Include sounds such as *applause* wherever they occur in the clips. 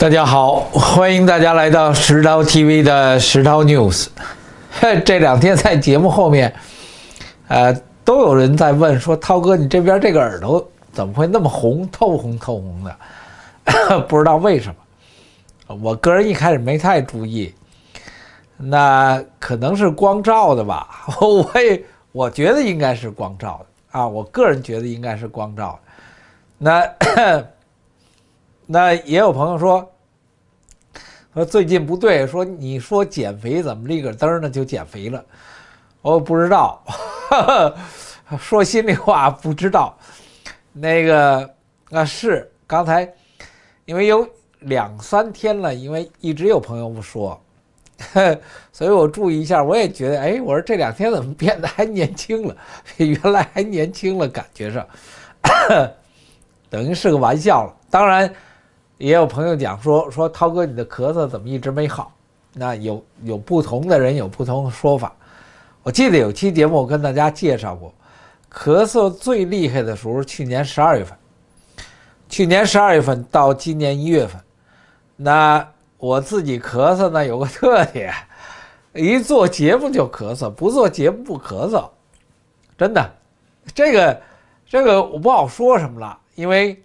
大家好，欢迎大家来到石涛 TV 的石涛 news。*laughs* 这两天在节目后面，呃，都有人在问说：“涛哥，你这边这个耳朵怎么会那么红，透红透红的？*laughs* 不知道为什么。”我个人一开始没太注意，那可能是光照的吧？*laughs* 我也我觉得应该是光照的啊，我个人觉得应该是光照的。那 *coughs* 那也有朋友说。说最近不对，说你说减肥怎么立个灯儿呢就减肥了，我不知道，*laughs* 说心里话不知道，那个啊是刚才，因为有两三天了，因为一直有朋友不说，*laughs* 所以我注意一下，我也觉得哎，我说这两天怎么变得还年轻了，比 *laughs* 原来还年轻了感觉上，*coughs* 等于是个玩笑，了。当然。也有朋友讲说说涛哥，你的咳嗽怎么一直没好？那有有不同的人有不同的说法。我记得有期节目我跟大家介绍过，咳嗽最厉害的时候，去年十二月份，去年十二月份到今年一月份，那我自己咳嗽呢有个特点，*laughs* 一做节目就咳嗽，不做节目不咳嗽，真的。这个这个我不好说什么了，因为，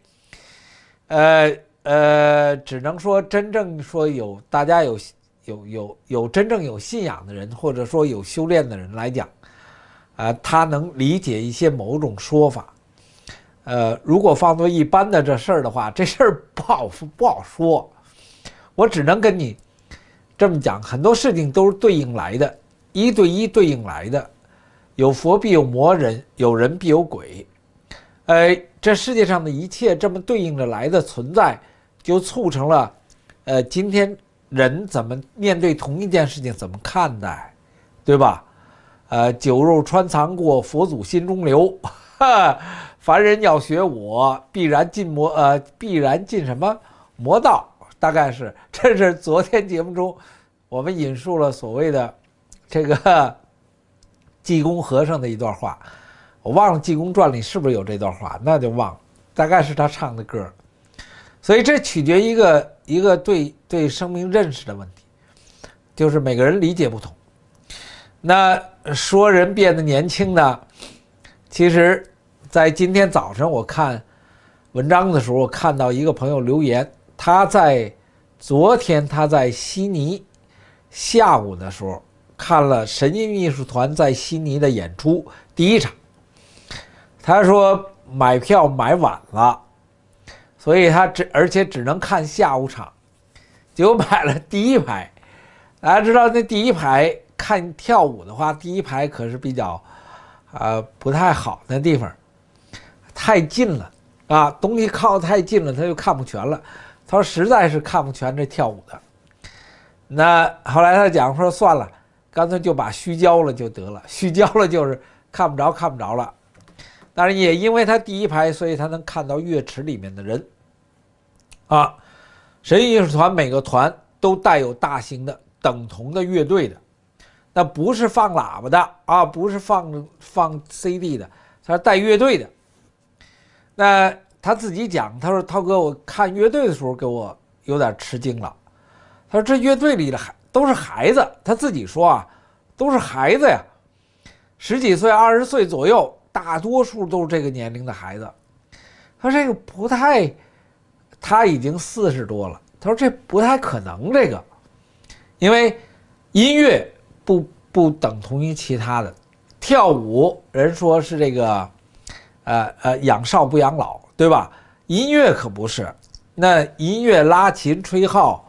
呃。呃，只能说真正说有大家有有有有真正有信仰的人，或者说有修炼的人来讲，呃，他能理解一些某种说法。呃，如果放作一般的这事儿的话，这事儿不好不好说。我只能跟你这么讲，很多事情都是对应来的，一对一对应来的，有佛必有魔人，有人必有鬼。哎，这世界上的一切这么对应着来的存在。就促成了，呃，今天人怎么面对同一件事情，怎么看待，对吧？呃，酒肉穿肠过，佛祖心中留。*laughs* 凡人要学我，必然进魔，呃，必然进什么魔道？大概是，这是昨天节目中，我们引述了所谓的这个济公和尚的一段话。我忘了《济公传》里是不是有这段话，那就忘了。大概是他唱的歌。所以这取决一个一个对对生命认识的问题，就是每个人理解不同。那说人变得年轻呢？其实，在今天早上我看文章的时候，看到一个朋友留言，他在昨天他在悉尼下午的时候看了《神经艺术团》在悉尼的演出第一场，他说买票买晚了。所以他只，而且只能看下午场，就买了第一排。大家知道，那第一排看跳舞的话，第一排可是比较，啊，不太好的地方，太近了啊，东西靠得太近了，他就看不全了。他说实在是看不全这跳舞的。那后来他讲说算了，干脆就把虚焦了就得了，虚焦了就是看不着看不着了。但是也因为他第一排，所以他能看到月池里面的人。啊，神艺术团每个团都带有大型的等同的乐队的，那不是放喇叭的啊，不是放放 CD 的，他是带乐队的。那他自己讲，他说：“涛哥，我看乐队的时候给我有点吃惊了。”他说：“这乐队里的孩都是孩子。”他自己说啊，都是孩子呀，十几岁、二十岁左右，大多数都是这个年龄的孩子。他这个不太。他已经四十多了，他说这不太可能，这个，因为音乐不不等同于其他的，跳舞人说是这个，呃呃，养少不养老，对吧？音乐可不是，那音乐拉琴吹号，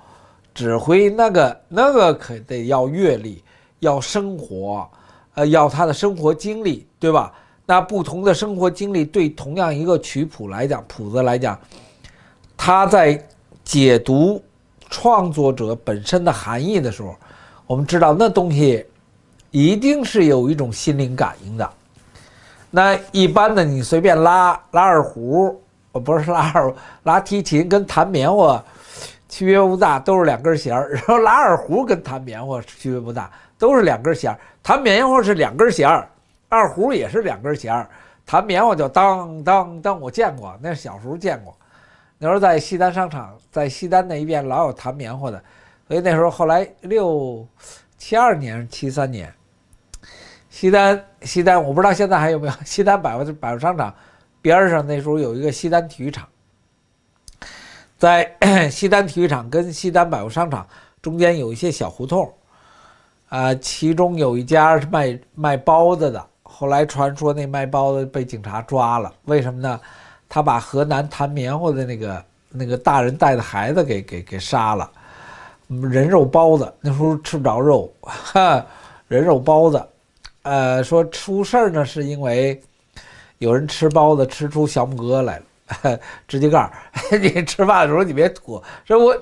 指挥那个那个可得要阅历，要生活，呃，要他的生活经历，对吧？那不同的生活经历对同样一个曲谱来讲，谱子来讲。他在解读创作者本身的含义的时候，我们知道那东西一定是有一种心灵感应的。那一般的，你随便拉拉二胡，呃，不是拉二拉提琴，跟弹棉花区别不大，都是两根弦儿。然后拉二胡跟弹棉花区别不大，都是两根弦儿。弹棉花是两根弦儿，二胡也是两根弦儿。弹棉花就当当当，我见过，那是小时候见过。那时候在西单商场，在西单那一边老有弹棉花的，所以那时候后来六七二年、七三年，西单西单我不知道现在还有没有西单百货百货商场边儿上那时候有一个西单体育场，在 *coughs* 西单体育场跟西单百货商场中间有一些小胡同，啊，其中有一家是卖卖包子的，后来传说那卖包子被警察抓了，为什么呢？他把河南弹棉花的那个那个大人带的孩子给给给杀了，人肉包子那时候吃不着肉，哈，人肉包子，呃，说出事儿呢是因为有人吃包子吃出小拇哥来了，直接告诉你吃饭的时候你别吐。这我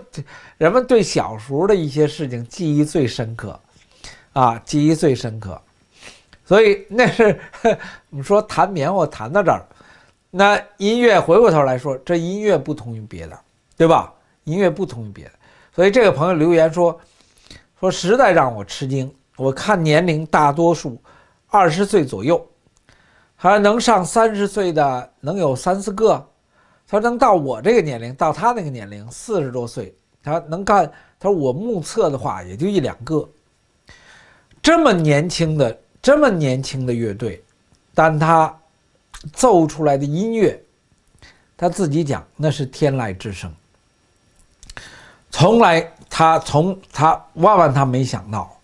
人们对小时候的一些事情记忆最深刻，啊，记忆最深刻，所以那是 *laughs* 我们说弹棉花弹到这儿那音乐回过头来说，这音乐不同于别的，对吧？音乐不同于别的，所以这个朋友留言说，说实在让我吃惊。我看年龄大多数二十岁左右，他说能上三十岁的能有三四个，他说能到我这个年龄，到他那个年龄四十多岁，他能干。他说我目测的话也就一两个，这么年轻的这么年轻的乐队，但他。奏出来的音乐，他自己讲那是天籁之声。从来他从他万万他没想到，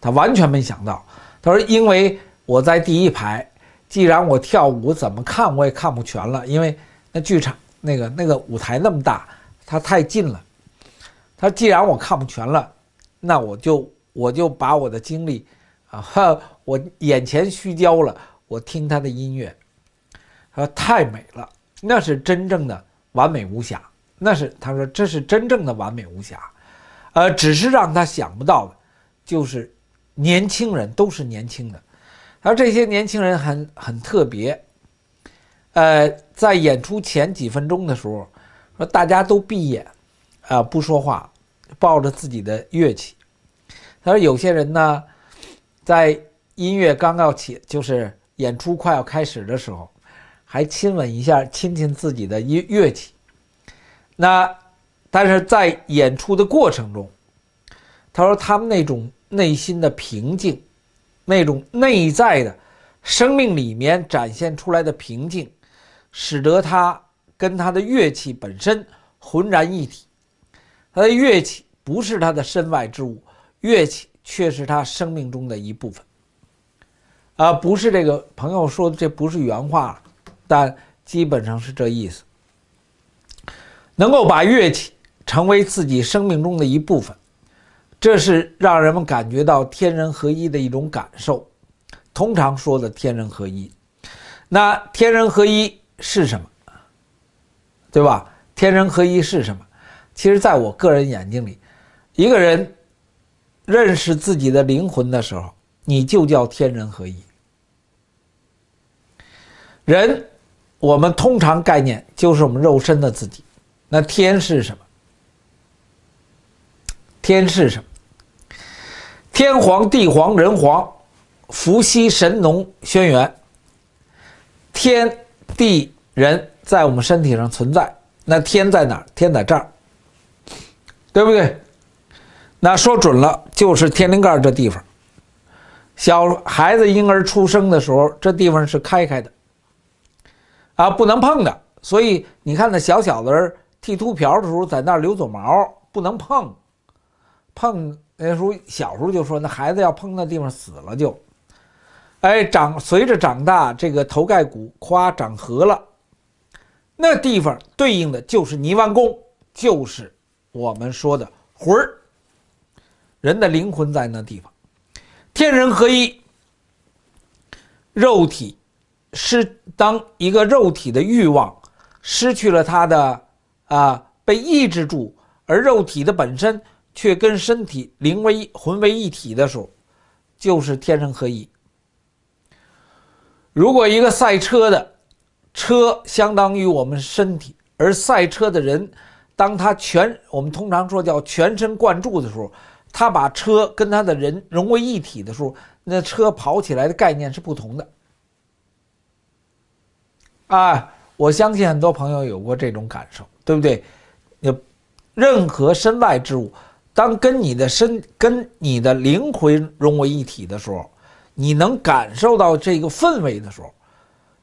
他完全没想到。他说：“因为我在第一排，既然我跳舞怎么看我也看不全了，因为那剧场那个那个舞台那么大，他太近了。他既然我看不全了，那我就我就把我的精力啊，我眼前虚焦了，我听他的音乐。”太美了，那是真正的完美无瑕。那是他说这是真正的完美无瑕，呃，只是让他想不到的，就是年轻人都是年轻的。而这些年轻人很很特别，呃，在演出前几分钟的时候，说大家都闭眼，啊，不说话，抱着自己的乐器。他说有些人呢，在音乐刚要起，就是演出快要开始的时候。还亲吻一下，亲亲自己的乐乐器。那，但是在演出的过程中，他说他们那种内心的平静，那种内在的生命里面展现出来的平静，使得他跟他的乐器本身浑然一体。他的乐器不是他的身外之物，乐器却是他生命中的一部分。啊，不是这个朋友说的，这不是原话。但基本上是这意思。能够把乐器成为自己生命中的一部分，这是让人们感觉到天人合一的一种感受。通常说的天人合一，那天人合一是什么？对吧？天人合一是什么？其实在我个人眼睛里，一个人认识自己的灵魂的时候，你就叫天人合一。人。我们通常概念就是我们肉身的自己，那天是什么？天是什么？天皇、地皇、人皇、伏羲、神农、轩辕，天地人在我们身体上存在。那天在哪儿？天在这儿，对不对？那说准了就是天灵盖这地方。小孩子婴儿出生的时候，这地方是开开的。啊，不能碰的。所以你看，那小小子剃秃瓢的时候，在那儿留走毛，不能碰。碰那时候小时候就说，那孩子要碰那地方死了就。哎，长随着长大，这个头盖骨夸长合了，那地方对应的就是泥丸宫，就是我们说的魂儿。人的灵魂在那地方，天人合一，肉体。是当一个肉体的欲望失去了它的啊被抑制住，而肉体的本身却跟身体灵为混为一体的时候，就是天人合一。如果一个赛车的车相当于我们身体，而赛车的人，当他全我们通常说叫全神贯注的时候，他把车跟他的人融为一体的时候，那车跑起来的概念是不同的。啊，我相信很多朋友有过这种感受，对不对？有任何身外之物，当跟你的身、跟你的灵魂融为一体的时候，你能感受到这个氛围的时候，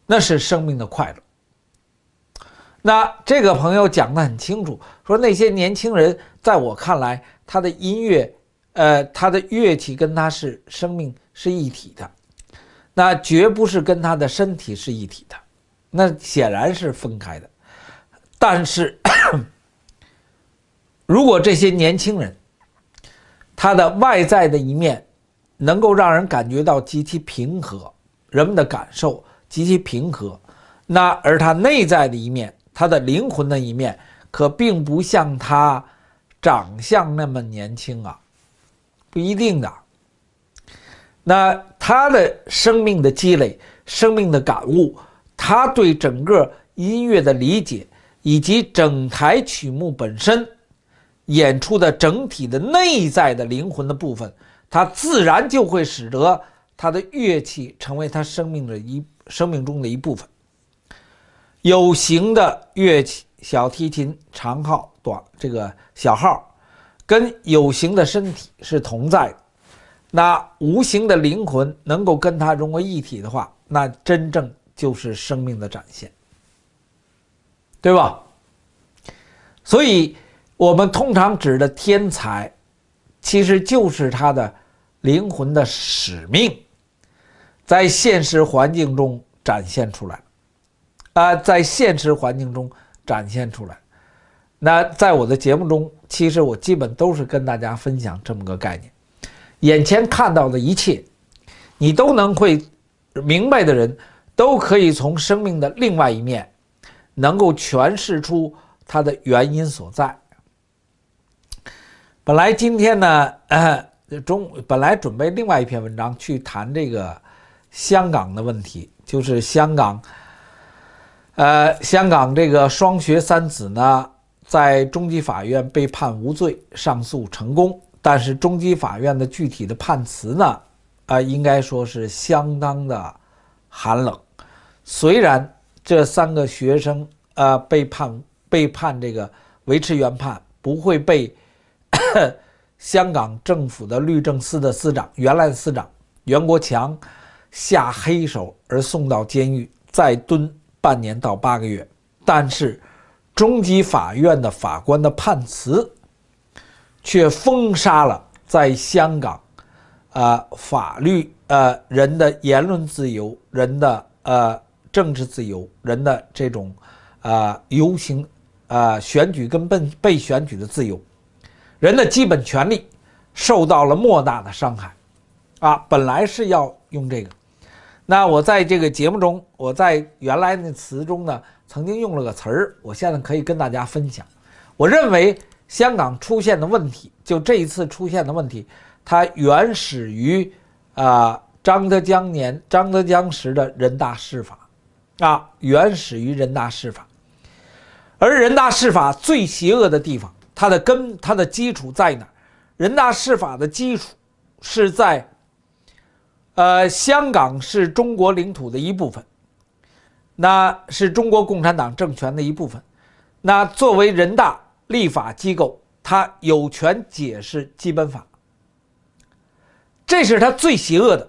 那是生命的快乐。那这个朋友讲的很清楚，说那些年轻人，在我看来，他的音乐，呃，他的乐器跟他是生命是一体的，那绝不是跟他的身体是一体的。那显然是分开的，但是，如果这些年轻人，他的外在的一面，能够让人感觉到极其平和，人们的感受极其平和，那而他内在的一面，他的灵魂的一面，可并不像他长相那么年轻啊，不一定的。那他的生命的积累，生命的感悟。他对整个音乐的理解，以及整台曲目本身演出的整体的内在的灵魂的部分，他自然就会使得他的乐器成为他生命的一生命中的一部分。有形的乐器，小提琴、长号、短这个小号，跟有形的身体是同在的。那无形的灵魂能够跟它融为一体的话，那真正。就是生命的展现，对吧？所以，我们通常指的天才，其实就是他的灵魂的使命，在现实环境中展现出来啊，在现实环境中展现出来。那在我的节目中，其实我基本都是跟大家分享这么个概念：眼前看到的一切，你都能会明白的人。都可以从生命的另外一面，能够诠释出它的原因所在。本来今天呢，呃，中本来准备另外一篇文章去谈这个香港的问题，就是香港，呃，香港这个双学三子呢，在中级法院被判无罪，上诉成功，但是中级法院的具体的判词呢，呃，应该说是相当的寒冷。虽然这三个学生呃被判被判这个维持原判，不会被 *coughs* 香港政府的律政司的司长原来的司长袁国强下黑手而送到监狱再蹲半年到八个月，但是中级法院的法官的判词却封杀了在香港，呃法律呃人的言论自由人的呃。政治自由人的这种，啊，游行，啊，选举跟被被选举的自由，人的基本权利受到了莫大的伤害，啊，本来是要用这个，那我在这个节目中，我在原来那词中呢，曾经用了个词儿，我现在可以跟大家分享，我认为香港出现的问题，就这一次出现的问题，它原始于啊，张德江年张德江时的人大释法。啊，原始于人大释法，而人大释法最邪恶的地方，它的根、它的基础在哪？人大释法的基础是在，呃，香港是中国领土的一部分，那是中国共产党政权的一部分，那作为人大立法机构，它有权解释基本法，这是它最邪恶的，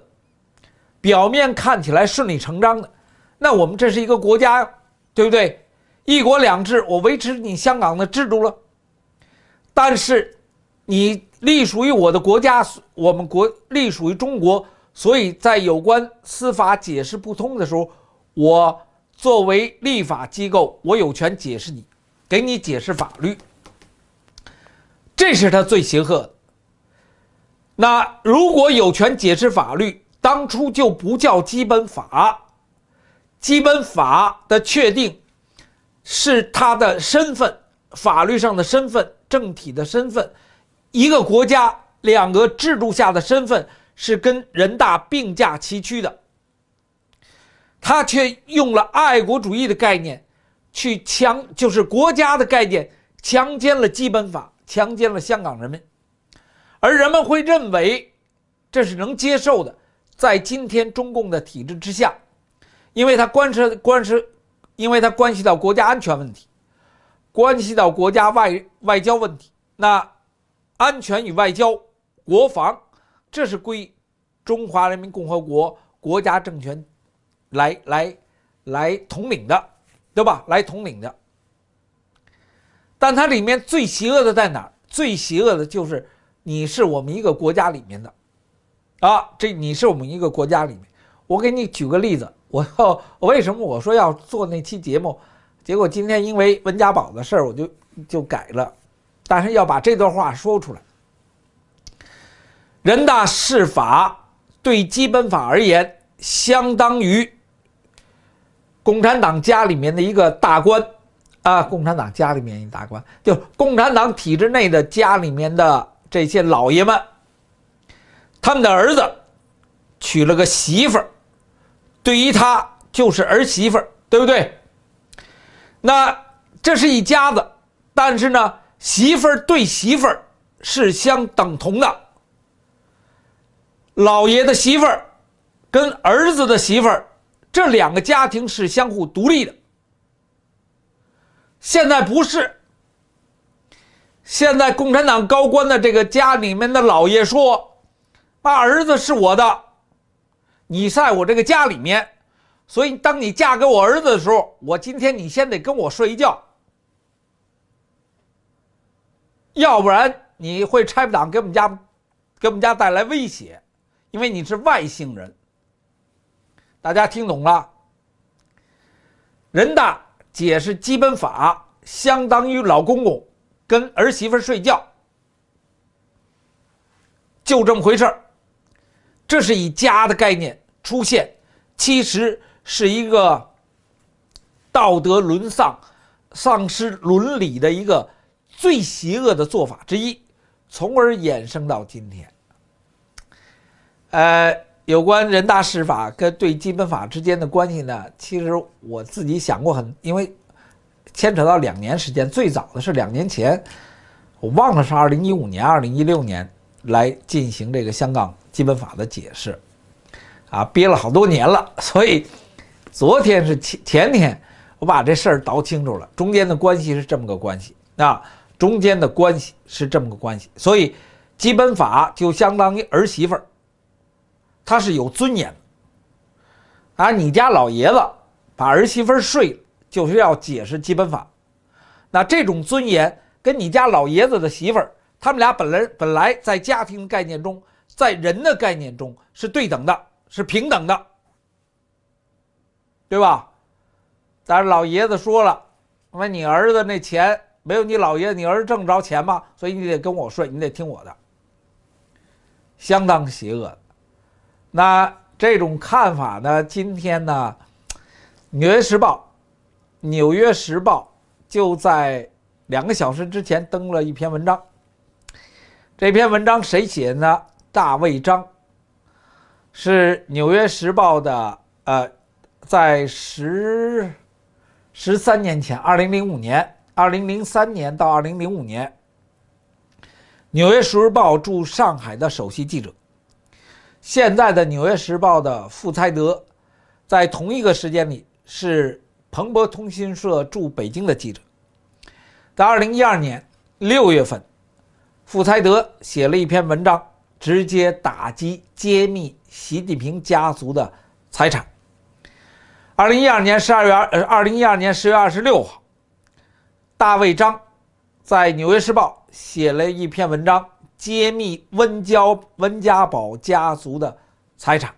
表面看起来顺理成章的。那我们这是一个国家，对不对？一国两制，我维持你香港的制度了。但是，你隶属于我的国家，我们国隶属于中国，所以在有关司法解释不通的时候，我作为立法机构，我有权解释你，给你解释法律。这是他最邪恶的。那如果有权解释法律，当初就不叫基本法。基本法的确定，是他的身份，法律上的身份，政体的身份，一个国家两个制度下的身份，是跟人大并驾齐驱的。他却用了爱国主义的概念，去强就是国家的概念强奸了基本法，强奸了香港人民，而人们会认为这是能接受的，在今天中共的体制之下。因为它关涉关涉，因为它关系到国家安全问题，关系到国家外外交问题。那安全与外交、国防，这是归中华人民共和国国家政权来来来统领的，对吧？来统领的。但它里面最邪恶的在哪儿？最邪恶的就是你是我们一个国家里面的啊，这你是我们一个国家里面。我给你举个例子。*laughs* 我要为什么我说要做那期节目，结果今天因为温家宝的事儿，我就就改了，但是要把这段话说出来。人大释法对基本法而言，相当于共产党家里面的一个大官，啊，共产党家里面一大官，就共产党体制内的家里面的这些老爷们，他们的儿子娶了个媳妇儿。对于他就是儿媳妇对不对？那这是一家子，但是呢，媳妇儿对媳妇儿是相等同的。老爷的媳妇儿跟儿子的媳妇儿，这两个家庭是相互独立的。现在不是，现在共产党高官的这个家里面的老爷说，啊，儿子是我的。你在我这个家里面，所以当你嫁给我儿子的时候，我今天你先得跟我睡一觉，要不然你会拆不挡，给我们家，给我们家带来威胁，因为你是外姓人。大家听懂了？人大解释基本法，相当于老公公跟儿媳妇睡觉，就这么回事儿。这是以家的概念出现，其实是一个道德沦丧、丧失伦理的一个最邪恶的做法之一，从而衍生到今天。呃，有关人大释法跟对基本法之间的关系呢，其实我自己想过很，因为牵扯到两年时间，最早的是两年前，我忘了是二零一五年、二零一六年来进行这个香港。基本法的解释，啊，憋了好多年了，*laughs* 所以昨天是前前天，我把这事儿倒清楚了。中间的关系是这么个关系啊，中间的关系是这么个关系。所以，基本法就相当于儿媳妇儿，她是有尊严的啊。你家老爷子把儿媳妇儿睡了，就是要解释基本法。那这种尊严跟你家老爷子的媳妇儿，他们俩本来本来在家庭概念中。在人的概念中是对等的，是平等的，对吧？但是老爷子说了，那你儿子那钱没有你老爷，子，你儿子挣着钱吗？所以你得跟我睡，你得听我的，相当邪恶。那这种看法呢？今天呢，《纽约时报》《纽约时报》就在两个小时之前登了一篇文章，这篇文章谁写的？呢？大卫张是《纽约时报》的，呃，在十十三年前，二零零五年，二零零三年到二零零五年，《纽约时报》驻上海的首席记者。现在的《纽约时报》的傅猜德，在同一个时间里是彭博通讯社驻北京的记者。在二零一二年六月份，傅猜德写了一篇文章。直接打击、揭秘习近平家族的财产。二零一二年十二月二，二零一二年十月二十六号，大卫张在《纽约时报》写了一篇文章，揭秘温家温家宝家族的财产，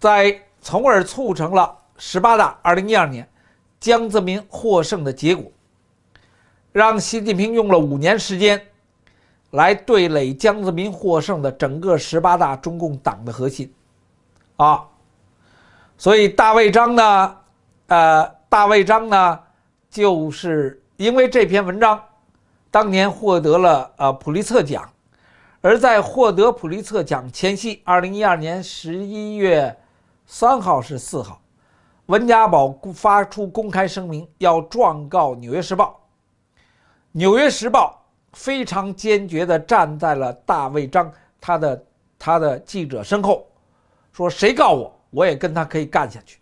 在从而促成了十八大二零一二年江泽民获胜的结果，让习近平用了五年时间。来对垒江泽民获胜的整个十八大中共党的核心，啊，所以大卫张呢，呃，大卫张呢，就是因为这篇文章，当年获得了呃普利策奖，而在获得普利策奖前夕，二零一二年十一月三号是四号，温家宝发出公开声明要状告《纽约时报》，《纽约时报》。非常坚决地站在了大卫张他的他的记者身后，说谁告我，我也跟他可以干下去。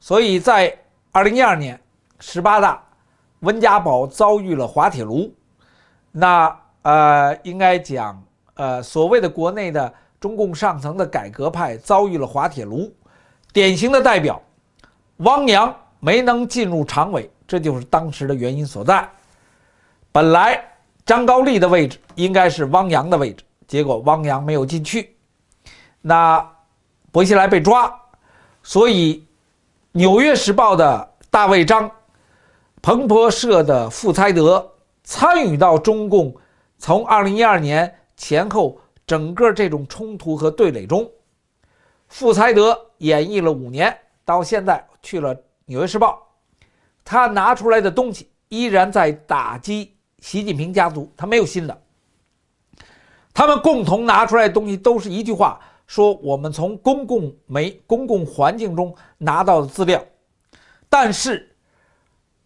所以在二零一二年十八大，温家宝遭遇了滑铁卢，那呃应该讲呃所谓的国内的中共上层的改革派遭遇了滑铁卢，典型的代表汪洋没能进入常委，这就是当时的原因所在。本来。张高丽的位置应该是汪洋的位置，结果汪洋没有进去。那薄熙来被抓，所以《纽约时报》的大卫张、彭博社的傅猜德参与到中共从二零一二年前后整个这种冲突和对垒中。傅猜德演绎了五年，到现在去了《纽约时报》，他拿出来的东西依然在打击。习近平家族，他没有新的。他们共同拿出来的东西都是一句话，说我们从公共媒、公共环境中拿到的资料。但是，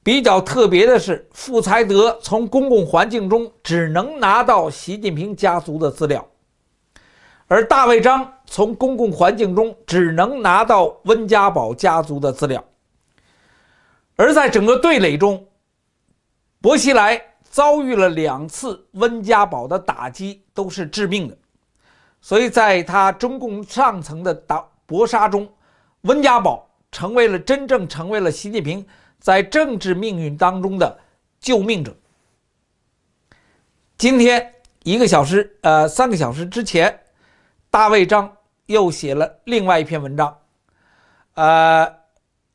比较特别的是，傅才德从公共环境中只能拿到习近平家族的资料，而大卫张从公共环境中只能拿到温家宝家族的资料。而在整个对垒中，薄熙来遭遇了两次温家宝的打击都是致命的，所以在他中共上层的打搏杀中，温家宝成为了真正成为了习近平在政治命运当中的救命者。今天一个小时，呃，三个小时之前，大卫张又写了另外一篇文章，呃，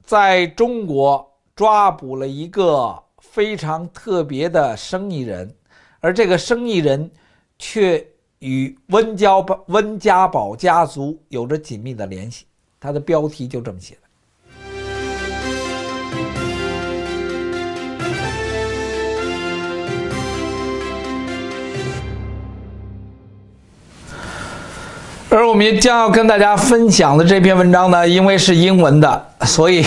在中国抓捕了一个。非常特别的生意人，而这个生意人，却与温家宝温家宝家族有着紧密的联系。他的标题就这么写的。而我们将要跟大家分享的这篇文章呢，因为是英文的，所以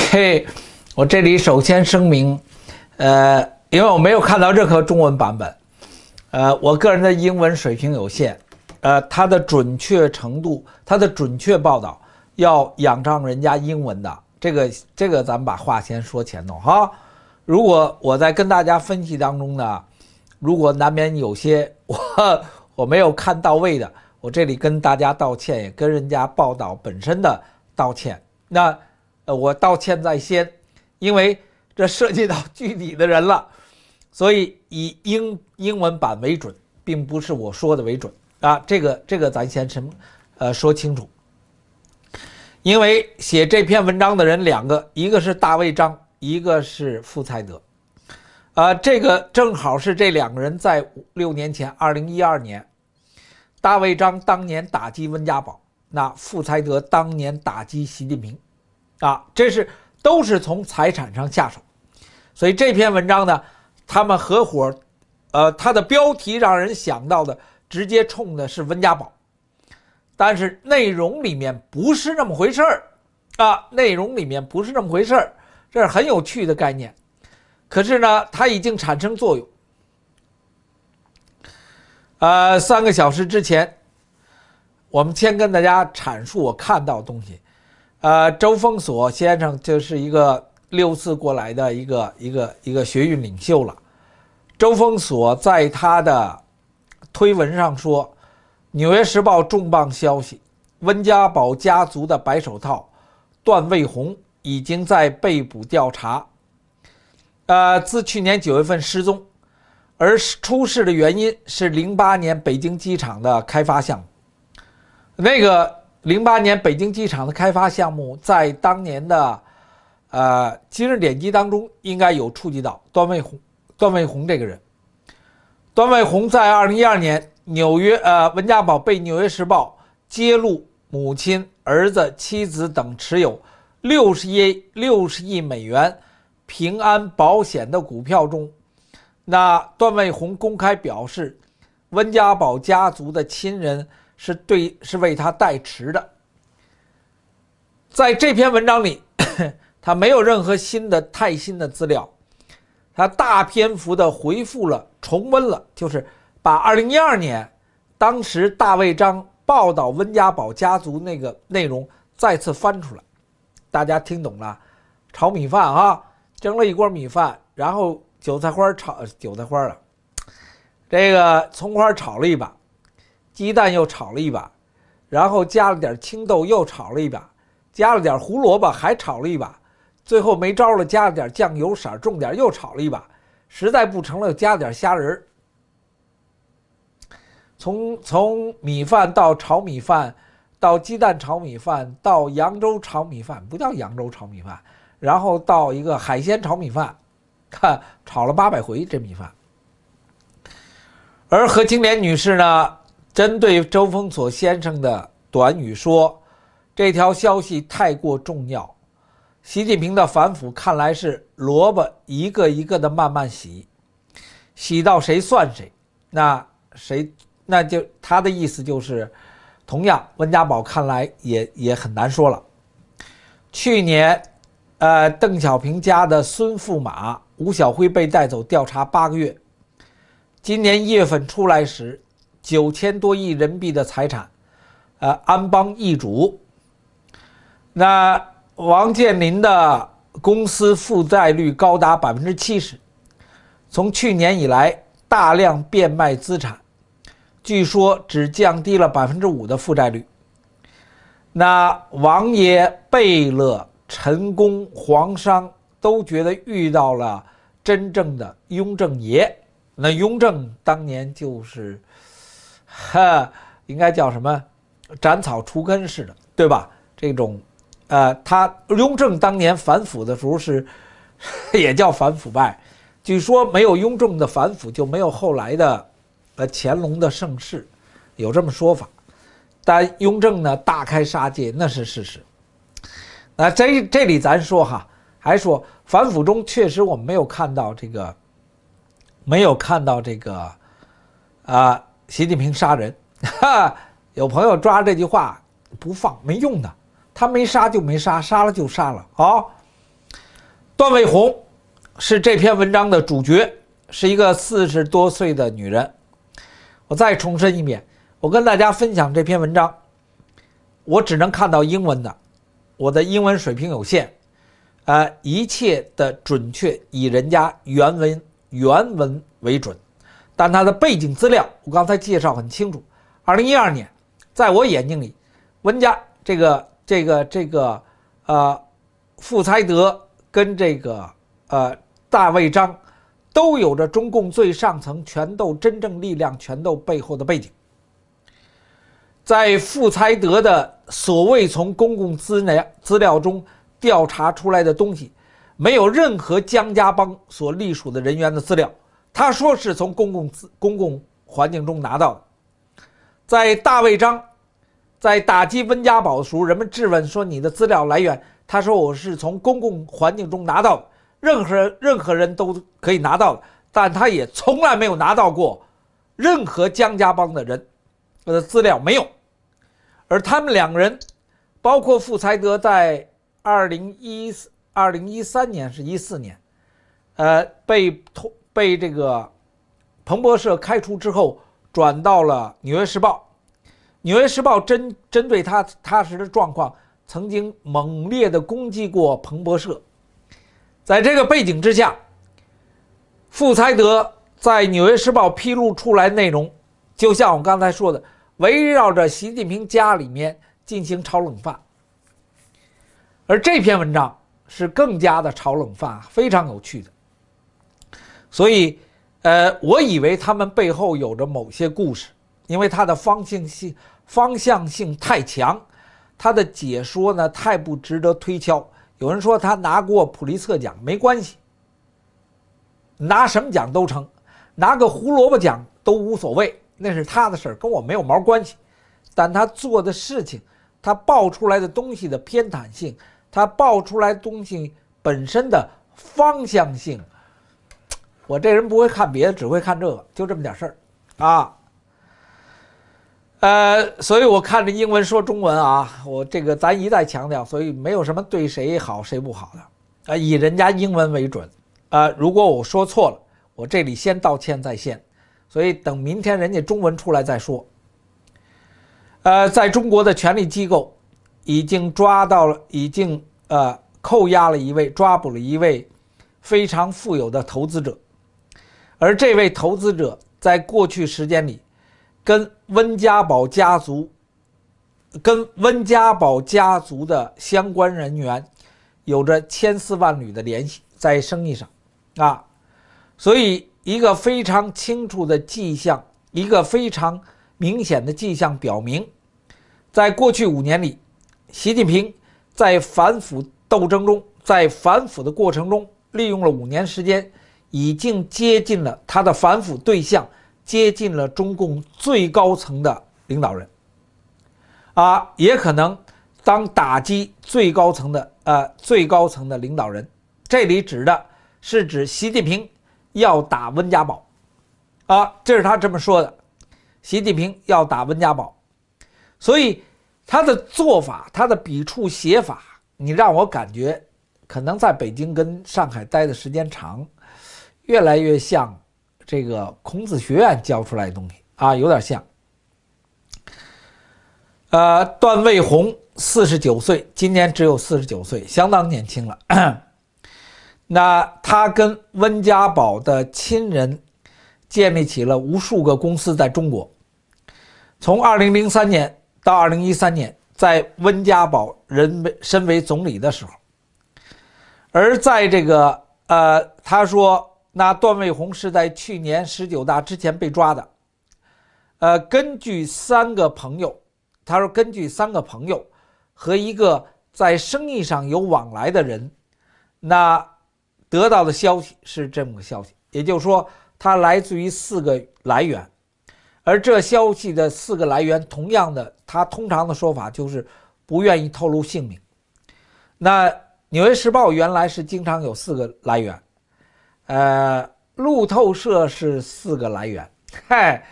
我这里首先声明。呃，因为我没有看到任何中文版本，呃，我个人的英文水平有限，呃，它的准确程度，它的准确报道要仰仗人家英文的，这个这个咱们把话先说前头哈。如果我在跟大家分析当中呢，如果难免有些我我没有看到位的，我这里跟大家道歉，也跟人家报道本身的道歉。那呃，我道歉在先，因为。这涉及到具体的人了，所以以英英文版为准，并不是我说的为准啊。这个这个咱先什么，呃，说清楚。因为写这篇文章的人两个，一个是大卫张，一个是傅才德，呃，这个正好是这两个人在六年前，二零一二年，大卫张当年打击温家宝，那傅才德当年打击习近平，啊，这是都是从财产上下手。所以这篇文章呢，他们合伙，呃，它的标题让人想到的，直接冲的是温家宝，但是内容里面不是那么回事儿啊，内容里面不是那么回事儿，这是很有趣的概念，可是呢，它已经产生作用。呃，三个小时之前，我们先跟大家阐述我看到的东西，呃，周丰锁先生就是一个。六次过来的一个一个一个学运领袖了，周峰所在他的推文上说，《纽约时报》重磅消息：温家宝家族的白手套段卫红已经在被捕调查。呃，自去年九月份失踪，而出事的原因是零八年北京机场的开发项目。那个零八年北京机场的开发项目，在当年的。呃，今日点击当中应该有触及到段卫红，段卫红这个人。段卫红在二零一二年，纽约呃，温家宝被《纽约时报》揭露，母亲、儿子、妻子等持有六十亿六十亿美元平安保险的股票中，那段卫红公开表示，温家宝家族的亲人是对是为他代持的。在这篇文章里。他没有任何新的、太新的资料，他大篇幅的回复了、重温了，就是把二零一二年当时大卫张报道温家宝家族那个内容再次翻出来。大家听懂了？炒米饭啊，蒸了一锅米饭，然后韭菜花炒韭菜花了，这个葱花炒了一把，鸡蛋又炒了一把，然后加了点青豆又炒了一把，加了点胡萝卜还炒了一把。最后没招了，加了点酱油色重点，又炒了一把。实在不成了，加了点虾仁。从从米饭到炒米饭，到鸡蛋炒米饭，到扬州炒米饭（不叫扬州炒米饭），然后到一个海鲜炒米饭。看，炒了八百回这米饭。而何青莲女士呢，针对周风所先生的短语说：“这条消息太过重要。”习近平的反腐看来是萝卜一个一个的慢慢洗，洗到谁算谁，那谁那就他的意思就是，同样温家宝看来也也很难说了。去年，呃，邓小平家的孙驸马吴晓辉被带走调查八个月，今年一月份出来时，九千多亿人民币的财产，呃，安邦易主，那。王健林的公司负债率高达百分之七十，从去年以来大量变卖资产，据说只降低了百分之五的负债率。那王爷、贝勒、陈公、皇商都觉得遇到了真正的雍正爷。那雍正当年就是，哈，应该叫什么，斩草除根似的，对吧？这种。呃，他雍正当年反腐的时候是，*laughs* 也叫反腐败。据说没有雍正的反腐，就没有后来的呃乾隆的盛世，有这么说法。但雍正呢，大开杀戒，那是事实。那这这里咱说哈，还说反腐中确实我们没有看到这个，没有看到这个，啊，习近平杀人。*laughs* 哈，有朋友抓这句话不放，没用的。他没杀就没杀，杀了就杀了好，段卫红是这篇文章的主角，是一个四十多岁的女人。我再重申一遍，我跟大家分享这篇文章，我只能看到英文的，我的英文水平有限，呃，一切的准确以人家原文原文为准。但它的背景资料，我刚才介绍很清楚。二零一二年，在我眼睛里，文家这个。这个这个，呃，傅才德跟这个呃大卫张，都有着中共最上层权斗真正力量权斗背后的背景。在傅才德的所谓从公共资料资料中调查出来的东西，没有任何江家帮所隶属的人员的资料，他说是从公共资公共环境中拿到的，在大卫张。在打击温家宝的时候，人们质问说：“你的资料来源？”他说：“我是从公共环境中拿到，任何任何人都可以拿到的。”但他也从来没有拿到过任何江家帮的人的资料，没有。而他们两人，包括傅才德，在二零一二零一三年是一四年，呃，被通被这个彭博社开除之后，转到了《纽约时报》。《纽约时报》针针对他他时的状况，曾经猛烈地攻击过彭博社。在这个背景之下，富才德在《纽约时报》披露出来内容，就像我刚才说的，围绕着习近平家里面进行炒冷饭。而这篇文章是更加的炒冷饭，非常有趣的。所以，呃，我以为他们背后有着某些故事。因为他的方向性、方向性太强，他的解说呢太不值得推敲。有人说他拿过普利策奖，没关系，拿什么奖都成，拿个胡萝卜奖都无所谓，那是他的事儿，跟我没有毛关系。但他做的事情，他爆出来的东西的偏袒性，他爆出来东西本身的方向性，我这人不会看别的，只会看这个，就这么点事儿啊。呃，所以我看着英文说中文啊，我这个咱一再强调，所以没有什么对谁好谁不好的，啊，以人家英文为准啊。如果我说错了，我这里先道歉在先，所以等明天人家中文出来再说。呃，在中国的权力机构已经抓到了，已经呃扣押了一位，抓捕了一位非常富有的投资者，而这位投资者在过去时间里。跟温家宝家族，跟温家宝家族的相关人员有着千丝万缕的联系，在生意上，啊，所以一个非常清楚的迹象，一个非常明显的迹象表明，在过去五年里，习近平在反腐斗争中，在反腐的过程中，利用了五年时间，已经接近了他的反腐对象。接近了中共最高层的领导人，啊，也可能当打击最高层的，呃，最高层的领导人，这里指的是指习近平要打温家宝，啊，这是他这么说的，习近平要打温家宝，所以他的做法，他的笔触写法，你让我感觉可能在北京跟上海待的时间长，越来越像。这个孔子学院教出来的东西啊，有点像。呃，段卫红四十九岁，今年只有四十九岁，相当年轻了。*clears throat* 那他跟温家宝的亲人，建立起了无数个公司在中国。从二零零三年到二零一三年，在温家宝人为身为总理的时候，而在这个呃，他说。那段卫红是在去年十九大之前被抓的，呃，根据三个朋友，他说根据三个朋友和一个在生意上有往来的人，那得到的消息是这么个消息，也就是说，它来自于四个来源，而这消息的四个来源，同样的，他通常的说法就是不愿意透露姓名。那《纽约时报》原来是经常有四个来源。呃，路透社是四个来源，嗨，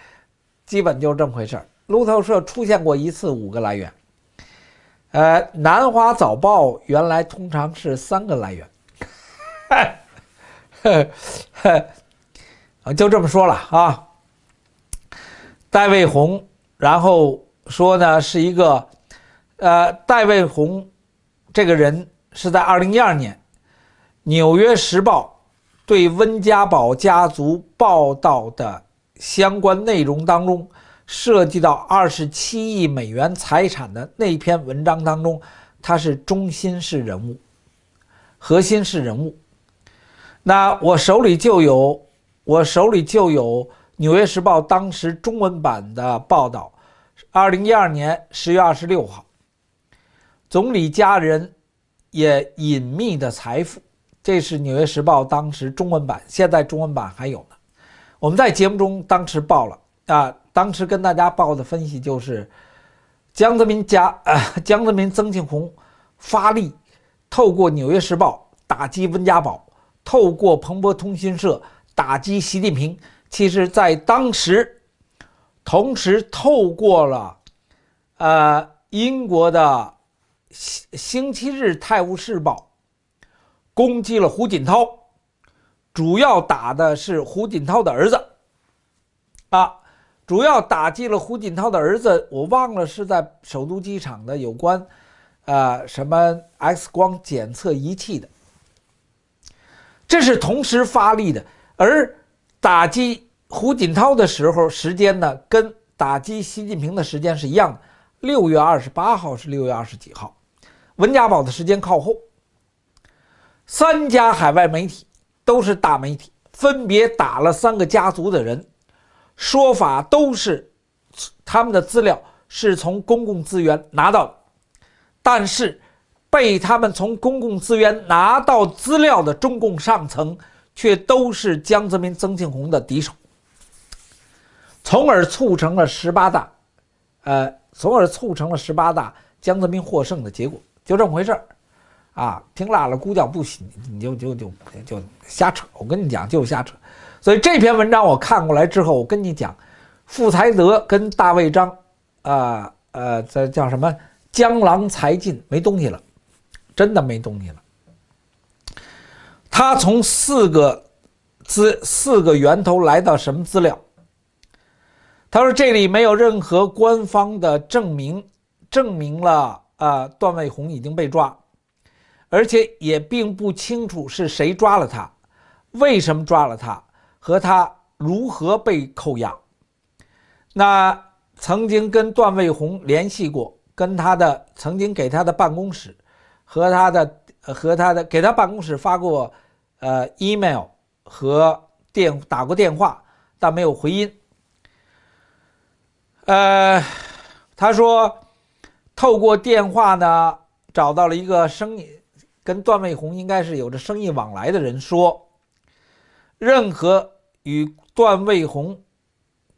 基本就这么回事儿。路透社出现过一次五个来源。呃，南华早报原来通常是三个来源，哈，啊，*laughs* 就这么说了啊。戴卫红，然后说呢是一个，呃，戴卫红，这个人是在二零一二年，《纽约时报》。对温家宝家族报道的相关内容当中，涉及到二十七亿美元财产的那篇文章当中，他是中心式人物，核心式人物。那我手里就有，我手里就有《纽约时报》当时中文版的报道，二零一二年十月二十六号，总理家人也隐秘的财富。这是《纽约时报》当时中文版，现在中文版还有呢。我们在节目中当时报了啊，当时跟大家报的分析就是，江泽民家啊，江泽民、曾庆红发力，透过《纽约时报》打击温家宝，透过《彭博通讯社》打击习近平。其实，在当时，同时透过了，呃，英国的《星星期日泰晤士报》。攻击了胡锦涛，主要打的是胡锦涛的儿子，啊，主要打击了胡锦涛的儿子。我忘了是在首都机场的有关，呃，什么 X 光检测仪器的。这是同时发力的。而打击胡锦涛的时候，时间呢跟打击习近平的时间是一样的，六月二十八号是六月二十几号，文家宝的时间靠后。三家海外媒体都是大媒体，分别打了三个家族的人，说法都是他们的资料是从公共资源拿到的，但是被他们从公共资源拿到资料的中共上层却都是江泽民、曾庆红的敌手，从而促成了十八大，呃，从而促成了十八大江泽民获胜的结果，就这么回事儿。啊，听拉了，估叫不行，你就就就就瞎扯。我跟你讲，就瞎扯。所以这篇文章我看过来之后，我跟你讲，傅才德跟大卫张，啊呃，这叫什么？江郎才尽，没东西了，真的没东西了。他从四个资四个源头来到什么资料？他说这里没有任何官方的证明，证明了啊，段卫红已经被抓。而且也并不清楚是谁抓了他，为什么抓了他，和他如何被扣押。那曾经跟段卫红联系过，跟他的曾经给他的办公室和他的和他的给他办公室发过，呃，email 和电打过电话，但没有回音。呃，他说，透过电话呢，找到了一个声音。跟段卫红应该是有着生意往来的人说，任何与段卫红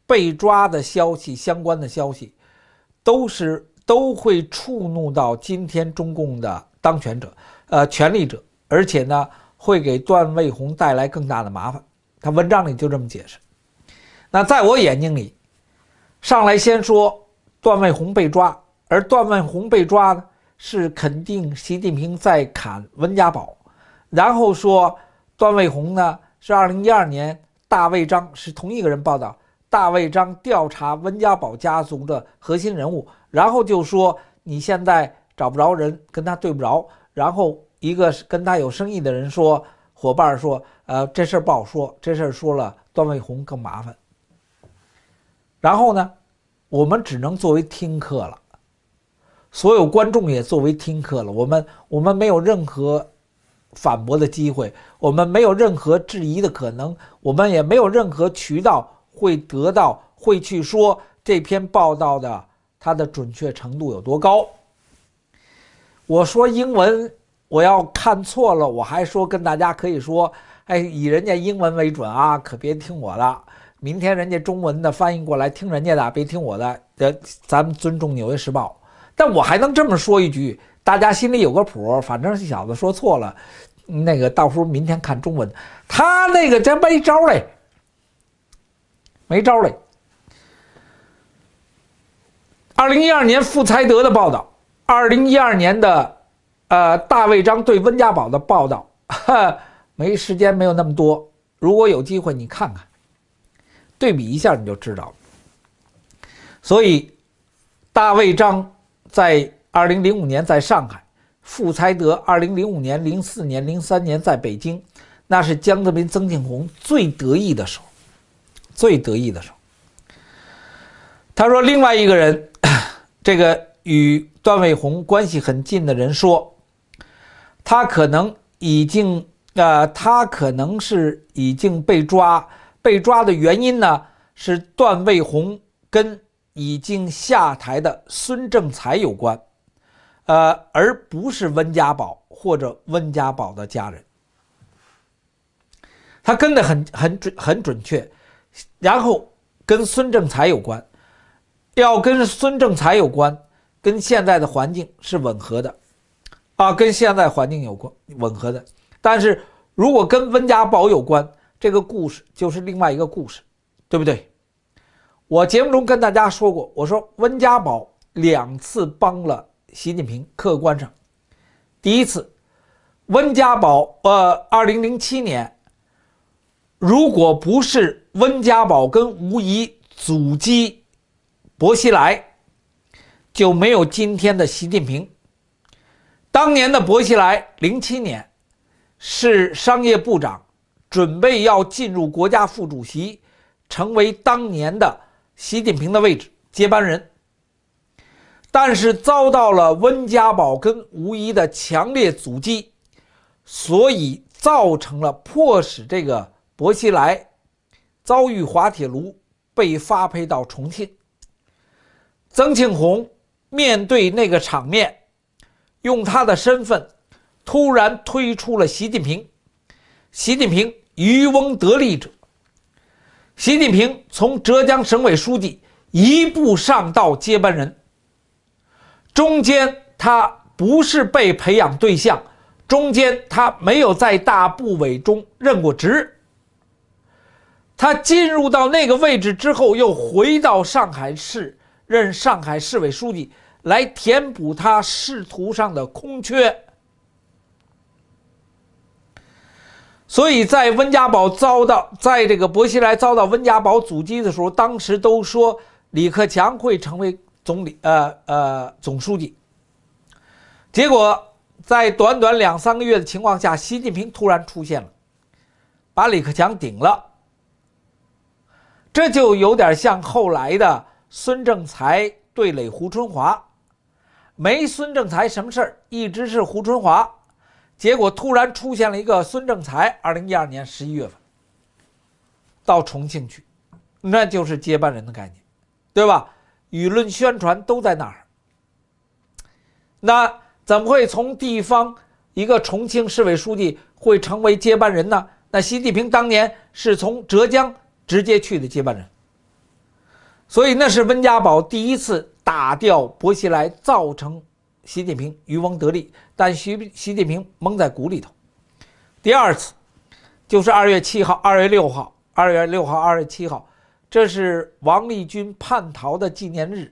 被抓的消息相关的消息，都是都会触怒到今天中共的当权者，呃，权力者，而且呢会给段卫红带来更大的麻烦。他文章里就这么解释。那在我眼睛里，上来先说段卫红被抓，而段卫红被抓呢？是肯定习近平在砍温家宝，然后说段卫红呢是二零一二年大卫章是同一个人报道，大卫章调查温家宝家族的核心人物，然后就说你现在找不着人跟他对不着，然后一个跟他有生意的人说伙伴说呃这事儿不好说，这事儿说了段卫红更麻烦，然后呢，我们只能作为听课了。所有观众也作为听课了，我们我们没有任何反驳的机会，我们没有任何质疑的可能，我们也没有任何渠道会得到会去说这篇报道的它的准确程度有多高。我说英文，我要看错了，我还说跟大家可以说，哎，以人家英文为准啊，可别听我的。明天人家中文的翻译过来，听人家的，别听我的。呃，咱们尊重《纽约时报》。但我还能这么说一句，大家心里有个谱。反正这小子说错了，那个到时候明天看中文，他那个真没招嘞，没招嘞。二零一二年富才德的报道，二零一二年的，呃，大卫张对温家宝的报道，*laughs* 没时间，没有那么多。如果有机会，你看看，对比一下，你就知道了。所以，大卫张。在二零零五年，在上海，傅才德；二零零五年、零四年、零三年，在北京，那是江泽民、曾庆红最得意的时候，最得意的时候。他说：“另外一个人，*clears throat* 这个与段卫红关系很近的人说，他可能已经……呃，他可能是已经被抓，被抓的原因呢是段卫红跟。”已经下台的孙正才有关，呃，而不是温家宝或者温家宝的家人。他跟的很很准很准确，然后跟孙正才有关，要跟孙正才有关，跟现在的环境是吻合的，啊，跟现在环境有关吻合的。但是如果跟温家宝有关，这个故事就是另外一个故事，对不对？我节目中跟大家说过，我说温家宝两次帮了习近平。客观上，第一次，温家宝，呃，二零零七年，如果不是温家宝跟吴仪阻击薄熙来，就没有今天的习近平。当年的薄熙来，零七年，是商业部长，准备要进入国家副主席，成为当年的。习近平的位置接班人，但是遭到了温家宝跟吴仪的强烈阻击，所以造成了迫使这个薄熙来遭遇滑铁卢，被发配到重庆。曾庆红面对那个场面，用他的身份突然推出了习近平，习近平渔翁得利者。习近平从浙江省委书记一步上到接班人。中间他不是被培养对象，中间他没有在大部委中任过职。他进入到那个位置之后，又回到上海市任上海市委书记，来填补他仕途上的空缺。所以在温家宝遭到在这个薄熙来遭到温家宝阻击的时候，当时都说李克强会成为总理，呃呃总书记。结果在短短两三个月的情况下，习近平突然出现了，把李克强顶了。这就有点像后来的孙政才对垒胡春华，没孙政才什么事儿，一直是胡春华。结果突然出现了一个孙政才，二零一二年十一月份到重庆去，那就是接班人的概念，对吧？舆论宣传都在那儿，那怎么会从地方一个重庆市委书记会成为接班人呢？那习近平当年是从浙江直接去的接班人，所以那是温家宝第一次打掉薄熙来，造成习近平渔翁得利。但习习近平蒙在鼓里头。第二次，就是二月七号、二月六号、二月六号、二月七号，这是王立军叛逃的纪念日。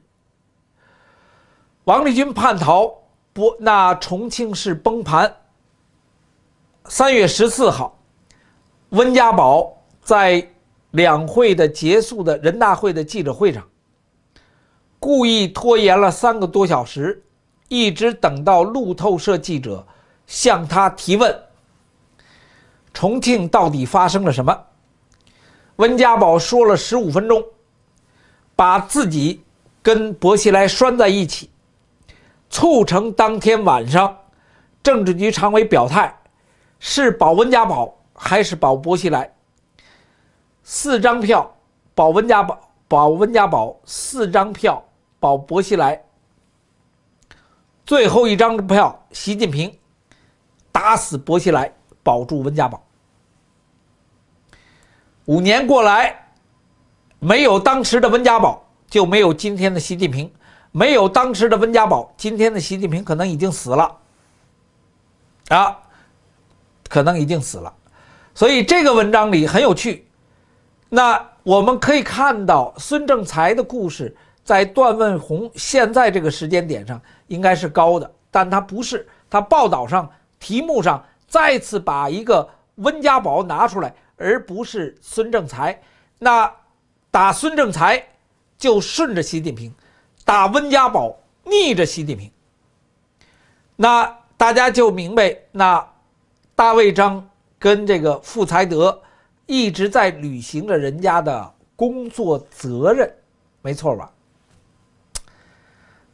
王立军叛逃不？那重庆市崩盘。三月十四号，温家宝在两会的结束的人大会的记者会上，故意拖延了三个多小时。一直等到路透社记者向他提问：“重庆到底发生了什么？”温家宝说了十五分钟，把自己跟薄熙来拴在一起，促成当天晚上政治局常委表态：是保温家宝还是保薄熙来？四张票保温家宝，保温家宝；四张票保薄熙来。最后一张票，习近平打死薄熙来，保住温家宝。五年过来，没有当时的温家宝，就没有今天的习近平；没有当时的温家宝，今天的习近平可能已经死了。啊，可能已经死了。所以这个文章里很有趣。那我们可以看到孙正才的故事。在段文宏现在这个时间点上，应该是高的，但他不是。他报道上题目上再次把一个温家宝拿出来，而不是孙正才。那打孙正才就顺着习近平，打温家宝逆着习近平。那大家就明白，那大卫张跟这个傅才德一直在履行着人家的工作责任，没错吧？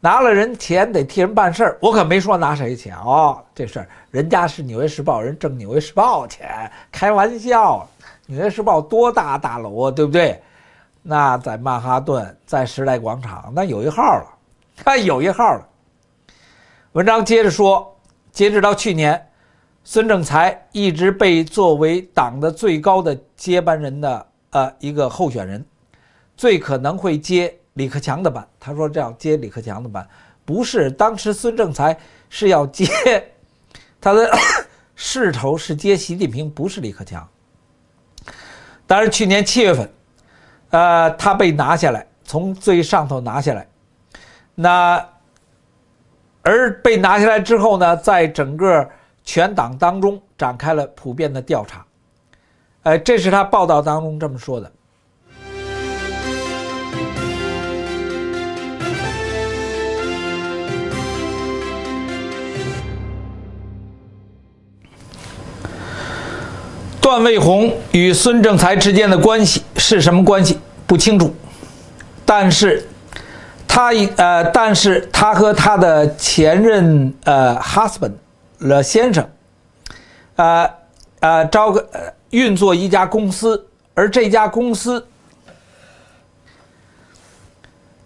拿了人钱得替人办事儿，我可没说拿谁钱哦。这事儿人家是《纽约时报》人挣《纽约时报》钱，开玩笑，《纽约时报》多大大楼啊，对不对？那在曼哈顿，在时代广场，那有一号了，看有一号了。文章接着说，截止到去年，孙正才一直被作为党的最高的接班人的呃一个候选人，最可能会接。李克强的班，他说这要接李克强的班，不是当时孙政才是要接他的 *coughs* 势头是接习近平，不是李克强。但是去年七月份，呃，他被拿下来，从最上头拿下来。那而被拿下来之后呢，在整个全党当中展开了普遍的调查。呃，这是他报道当中这么说的。段卫红与孙正才之间的关系是什么关系不清楚，但是，他呃，但是他和他的前任呃 husband 了先生，呃呃招个运作一家公司，而这家公司，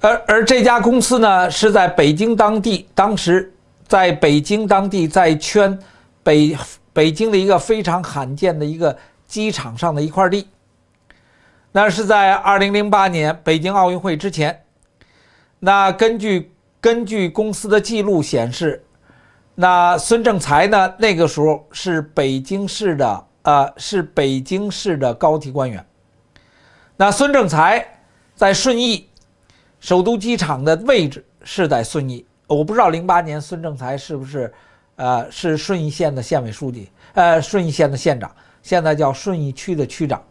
而而这家公司呢是在北京当地，当时在北京当地在圈北。北京的一个非常罕见的一个机场上的一块地，那是在二零零八年北京奥运会之前。那根据根据公司的记录显示，那孙正才呢，那个时候是北京市的呃，是北京市的高级官员。那孙正才在顺义，首都机场的位置是在顺义，我不知道零八年孙正才是不是。呃，是顺义县的县委书记，呃，顺义县的县长，现在叫顺义区的区长。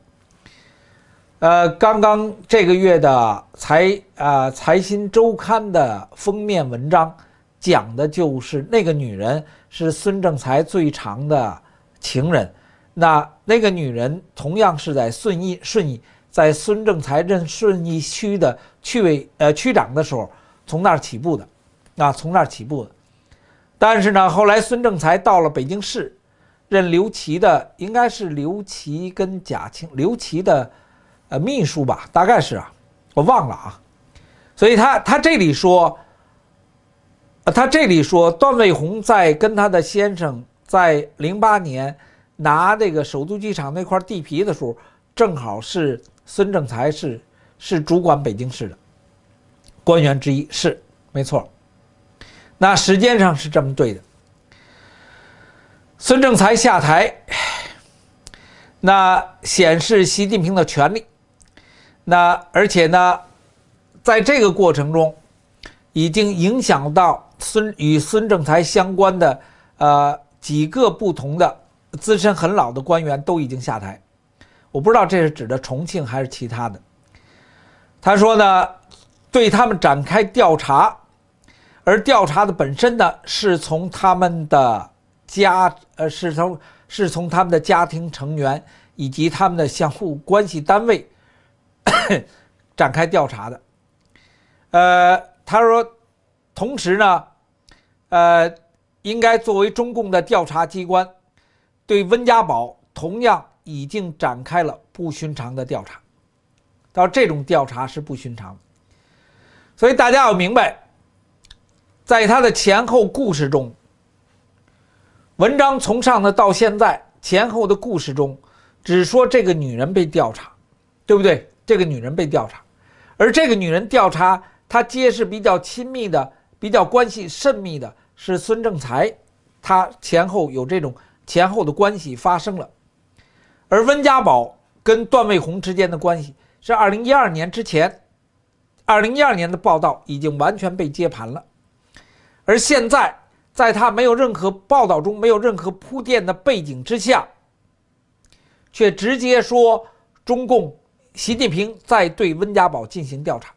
呃，刚刚这个月的《财呃财新周刊》的封面文章，讲的就是那个女人是孙正才最长的情人。那那个女人同样是在顺义顺义，在孙正才任顺义区的区委呃区长的时候，从那儿起步的，啊，从那儿起步的。但是呢，后来孙正才到了北京市，任刘琦的应该是刘琦跟贾庆刘琦的，呃，秘书吧，大概是啊，我忘了啊。所以他他这里说，他这里说段卫红在跟他的先生在零八年拿这个首都机场那块地皮的时候，正好是孙正才是是主管北京市的官员之一，是没错。那时间上是这么对的，孙政才下台，那显示习近平的权力，那而且呢，在这个过程中，已经影响到孙与孙政才相关的呃几个不同的资深很老的官员都已经下台，我不知道这是指的重庆还是其他的。他说呢，对他们展开调查。而调查的本身呢，是从他们的家，呃，是从，是从他们的家庭成员以及他们的相互关系单位 *coughs* 展开调查的。呃，他说，同时呢，呃，应该作为中共的调查机关，对温家宝同样已经展开了不寻常的调查。到这种调查是不寻常，所以大家要明白。在他的前后故事中，文章从上的到现在前后的故事中，只说这个女人被调查，对不对？这个女人被调查，而这个女人调查她皆是比较亲密的、比较关系甚密的，是孙正才，他前后有这种前后的关系发生了，而温家宝跟段卫红之间的关系是二零一二年之前，二零一二年的报道已经完全被接盘了。而现在，在他没有任何报道中、没有任何铺垫的背景之下，却直接说中共习近平在对温家宝进行调查。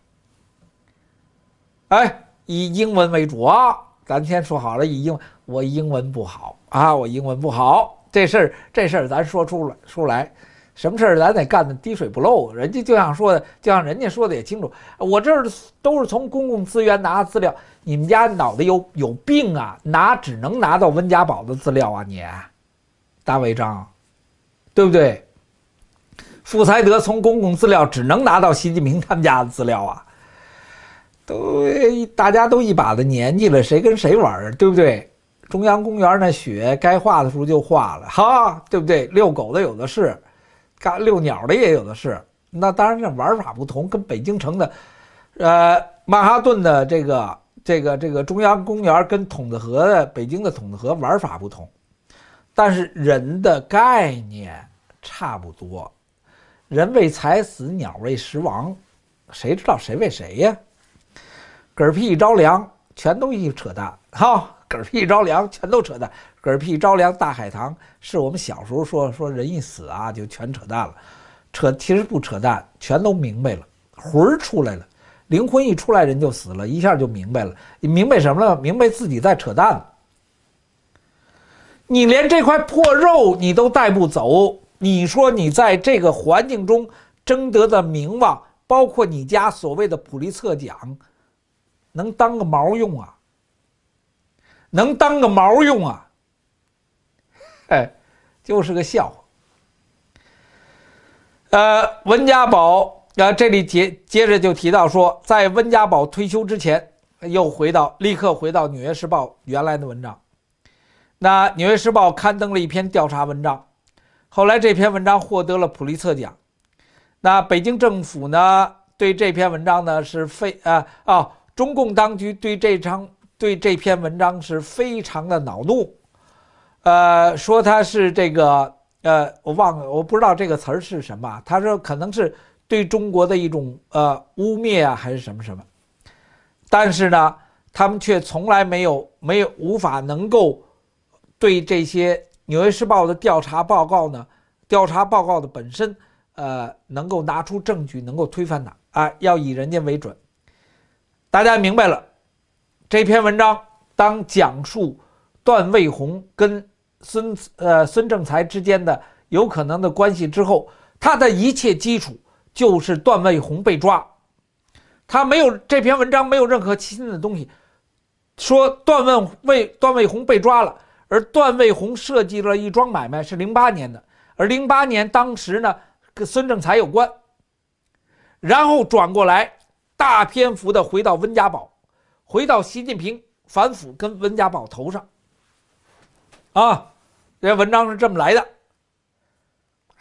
哎，以英文为主啊，咱先说好了，以英我英文不好啊，我英文不好，这事儿这事儿咱说出来出来。什么事儿咱得干的滴水不漏，人家就像说的，就像人家说的也清楚，我这儿都是从公共资源拿资料，你们家脑袋有有病啊？拿只能拿到温家宝的资料啊？你大违章，对不对？傅才德从公共资料只能拿到习近平他们家的资料啊？都大家都一把的年纪了，谁跟谁玩儿？对不对？中央公园那雪该化的时候就化了，哈，对不对？遛狗的有的是。干遛鸟的也有的是，那当然这玩法不同，跟北京城的，呃，曼哈顿的这个这个这个中央公园跟筒子河的北京的筒子河玩法不同，但是人的概念差不多，人为财死，鸟为食亡，谁知道谁为谁呀？嗝屁一着凉，全都一扯淡哈，嗝屁一着凉，全都扯淡。嗝屁着凉，大海棠是我们小时候说说人一死啊就全扯淡了，扯其实不扯淡，全都明白了，魂儿出来了，灵魂一出来人就死了，一下就明白了，你明白什么了？明白自己在扯淡。你连这块破肉你都带不走，你说你在这个环境中争得的名望，包括你家所谓的普利策奖，能当个毛用啊？能当个毛用啊？哎，就是个笑话。呃，温家宝啊，这里接接着就提到说，在温家宝退休之前，又回到立刻回到《纽约时报》原来的文章。那《纽约时报》刊登了一篇调查文章，后来这篇文章获得了普利策奖。那北京政府呢，对这篇文章呢是非啊哦，中共当局对这张对这篇文章是非常的恼怒。呃，说他是这个，呃，我忘了，我不知道这个词儿是什么。他说可能是对中国的一种呃污蔑啊，还是什么什么。但是呢，他们却从来没有没有无法能够对这些《纽约时报》的调查报告呢，调查报告的本身，呃，能够拿出证据能够推翻它啊，要以人家为准。大家明白了，这篇文章当讲述段卫红跟。孙呃孙正才之间的有可能的关系之后，他的一切基础就是段卫红被抓，他没有这篇文章没有任何新的东西，说段位卫段卫红被抓了，而段卫红设计了一桩买卖是零八年的，而零八年当时呢跟孙正才有关，然后转过来大篇幅的回到温家宝，回到习近平反腐跟温家宝头上，啊。这文章是这么来的，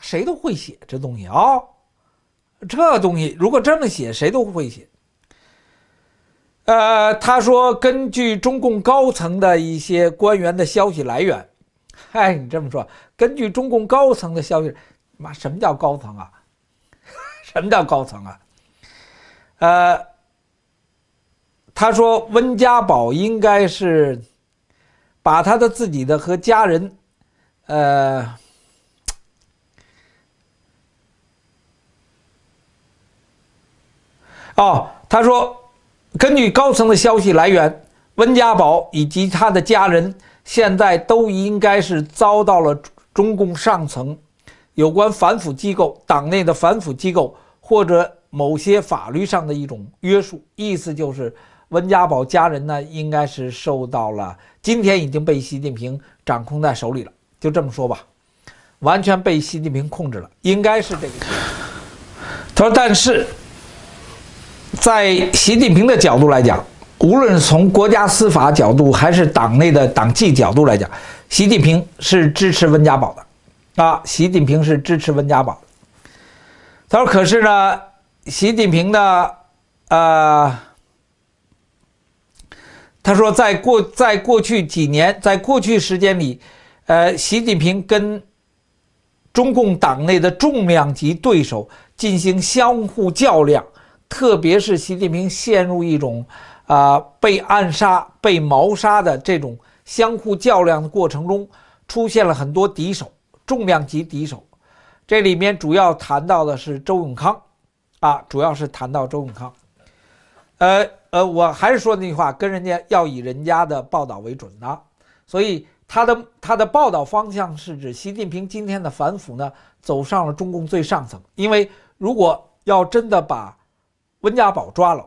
谁都会写这东西啊！这东西如果这么写，谁都会写。呃，他说根据中共高层的一些官员的消息来源，嗨，你这么说，根据中共高层的消息，妈，什么叫高层啊？*laughs* 什么叫高层啊？呃，他说温家宝应该是把他的自己的和家人。呃，哦，他说，根据高层的消息来源，温家宝以及他的家人现在都应该是遭到了中共上层有关反腐机构、党内的反腐机构或者某些法律上的一种约束。意思就是，温家宝家人呢，应该是受到了，今天已经被习近平掌控在手里了。就这么说吧，完全被习近平控制了，应该是这个。他说：“但是，在习近平的角度来讲，无论从国家司法角度，还是党内的党纪角度来讲，习近平是支持温家宝的，啊，习近平是支持温家宝他说：“可是呢，习近平的，呃，他说，在过在过去几年，在过去时间里。”呃，习近平跟中共党内的重量级对手进行相互较量，特别是习近平陷入一种啊被暗杀、被谋杀的这种相互较量的过程中，出现了很多敌手、重量级敌手。这里面主要谈到的是周永康，啊，主要是谈到周永康。呃呃，我还是说那句话，跟人家要以人家的报道为准的，所以。他的他的报道方向是指习近平今天的反腐呢，走上了中共最上层，因为如果要真的把温家宝抓了，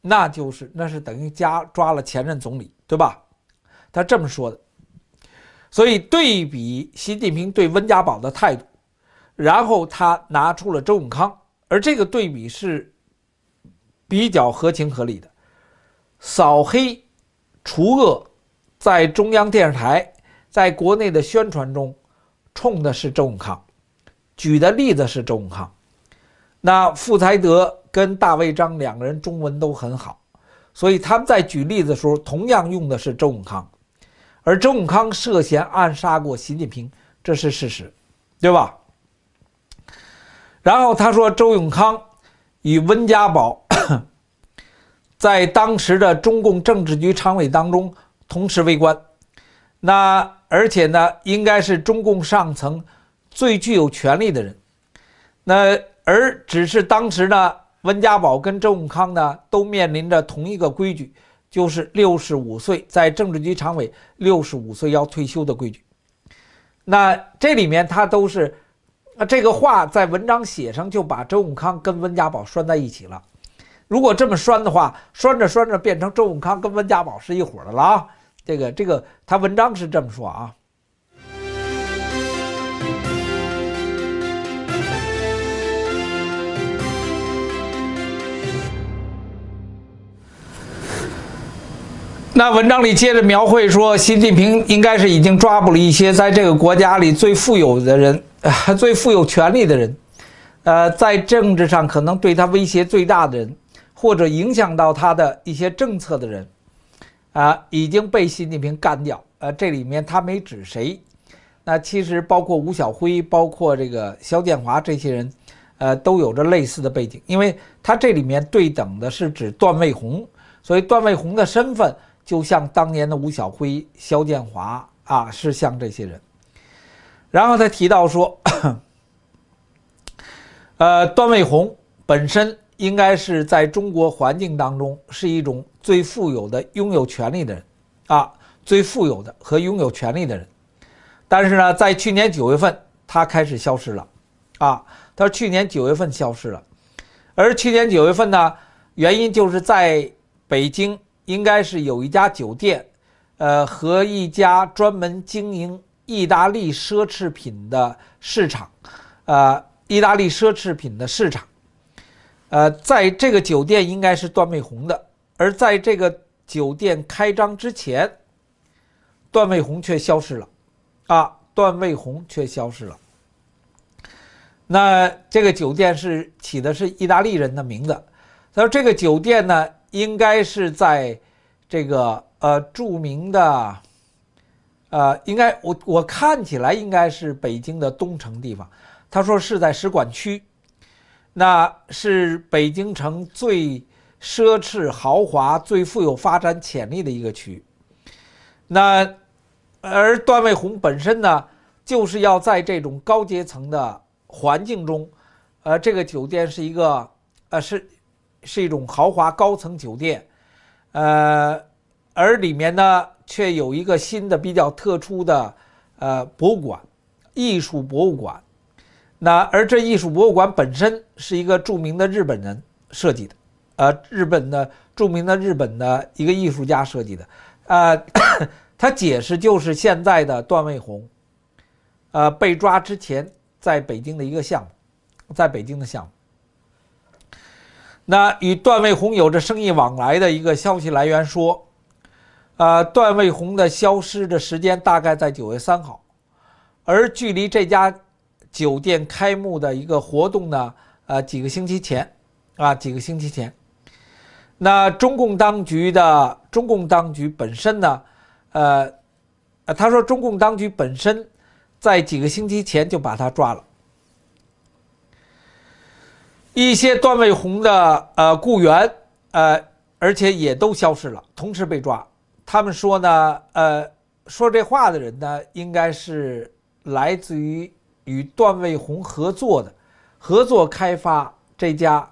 那就是那是等于加抓了前任总理，对吧？他这么说的。所以对比习近平对温家宝的态度，然后他拿出了周永康，而这个对比是比较合情合理的。扫黑除恶，在中央电视台。在国内的宣传中，冲的是周永康，举的例子是周永康。那傅才德跟大卫章两个人中文都很好，所以他们在举例子的时候，同样用的是周永康。而周永康涉嫌暗杀过习近平，这是事实，对吧？然后他说，周永康与温家宝 *coughs* 在当时的中共政治局常委当中同时为官，那。而且呢，应该是中共上层最具有权力的人。那而只是当时呢，温家宝跟周永康呢，都面临着同一个规矩，就是六十五岁在政治局常委，六十五岁要退休的规矩。那这里面他都是，那这个话在文章写上就把周永康跟温家宝拴在一起了。如果这么拴的话，拴着拴着变成周永康跟温家宝是一伙的了啊。这个这个，他文章是这么说啊。那文章里接着描绘说，习近平应该是已经抓捕了一些在这个国家里最富有的人，最富有权力的人，呃，在政治上可能对他威胁最大的人，或者影响到他的一些政策的人。啊，已经被习近平干掉。呃，这里面他没指谁，那其实包括吴晓辉，包括这个肖建华这些人，呃，都有着类似的背景，因为他这里面对等的是指段卫红，所以段卫红的身份就像当年的吴晓辉、肖建华啊，是像这些人。然后他提到说，*coughs* 呃，段卫红本身。应该是在中国环境当中，是一种最富有的、拥有权利的人，啊，最富有的和拥有权利的人。但是呢，在去年九月份，他开始消失了，啊，他去年九月份消失了。而去年九月份呢，原因就是在北京，应该是有一家酒店，呃，和一家专门经营意大利奢侈品的市场，呃，意大利奢侈品的市场。呃，在这个酒店应该是段卫红的，而在这个酒店开张之前，段卫红却消失了，啊，段卫红却消失了。那这个酒店是起的是意大利人的名字，他说这个酒店呢应该是在这个呃著名的，呃，应该我我看起来应该是北京的东城地方，他说是在使馆区。那是北京城最奢侈、豪华、最富有发展潜力的一个区那而段卫红本身呢，就是要在这种高阶层的环境中，呃，这个酒店是一个，呃，是是一种豪华高层酒店，呃，而里面呢却有一个新的比较特殊的，呃，博物馆，艺术博物馆。那而这艺术博物馆本身是一个著名的日本人设计的，呃，日本的著名的日本的一个艺术家设计的，呃，*coughs* 他解释就是现在的段卫红，呃，被抓之前在北京的一个项目，在北京的项目。那与段卫红有着生意往来的一个消息来源说，呃，段卫红的消失的时间大概在九月三号，而距离这家。酒店开幕的一个活动呢，呃，几个星期前，啊，几个星期前，那中共当局的中共当局本身呢，呃，呃，他说中共当局本身在几个星期前就把他抓了，一些段卫红的呃雇员，呃，而且也都消失了，同时被抓。他们说呢，呃，说这话的人呢，应该是来自于。与段卫红合作的，合作开发这家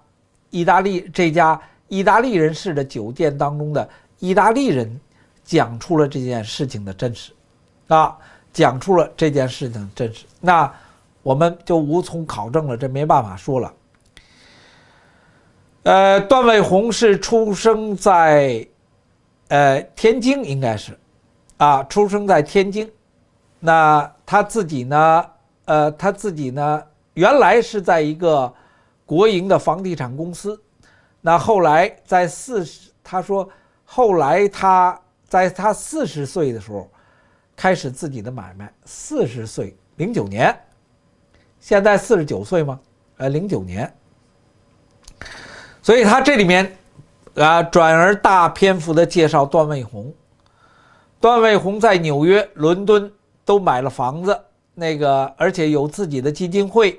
意大利这家意大利人士的酒店当中的意大利人，讲出了这件事情的真实，啊，讲出了这件事情真实，那我们就无从考证了，这没办法说了。呃，段卫红是出生在，呃，天津应该是，啊，出生在天津，那他自己呢？呃，他自己呢，原来是在一个国营的房地产公司，那后来在四十，他说后来他在他四十岁的时候开始自己的买卖，四十岁零九年，现在四十九岁吗？呃，零九年，所以他这里面啊转而大篇幅的介绍段卫红，段卫红在纽约、伦敦都买了房子。那个，而且有自己的基金会，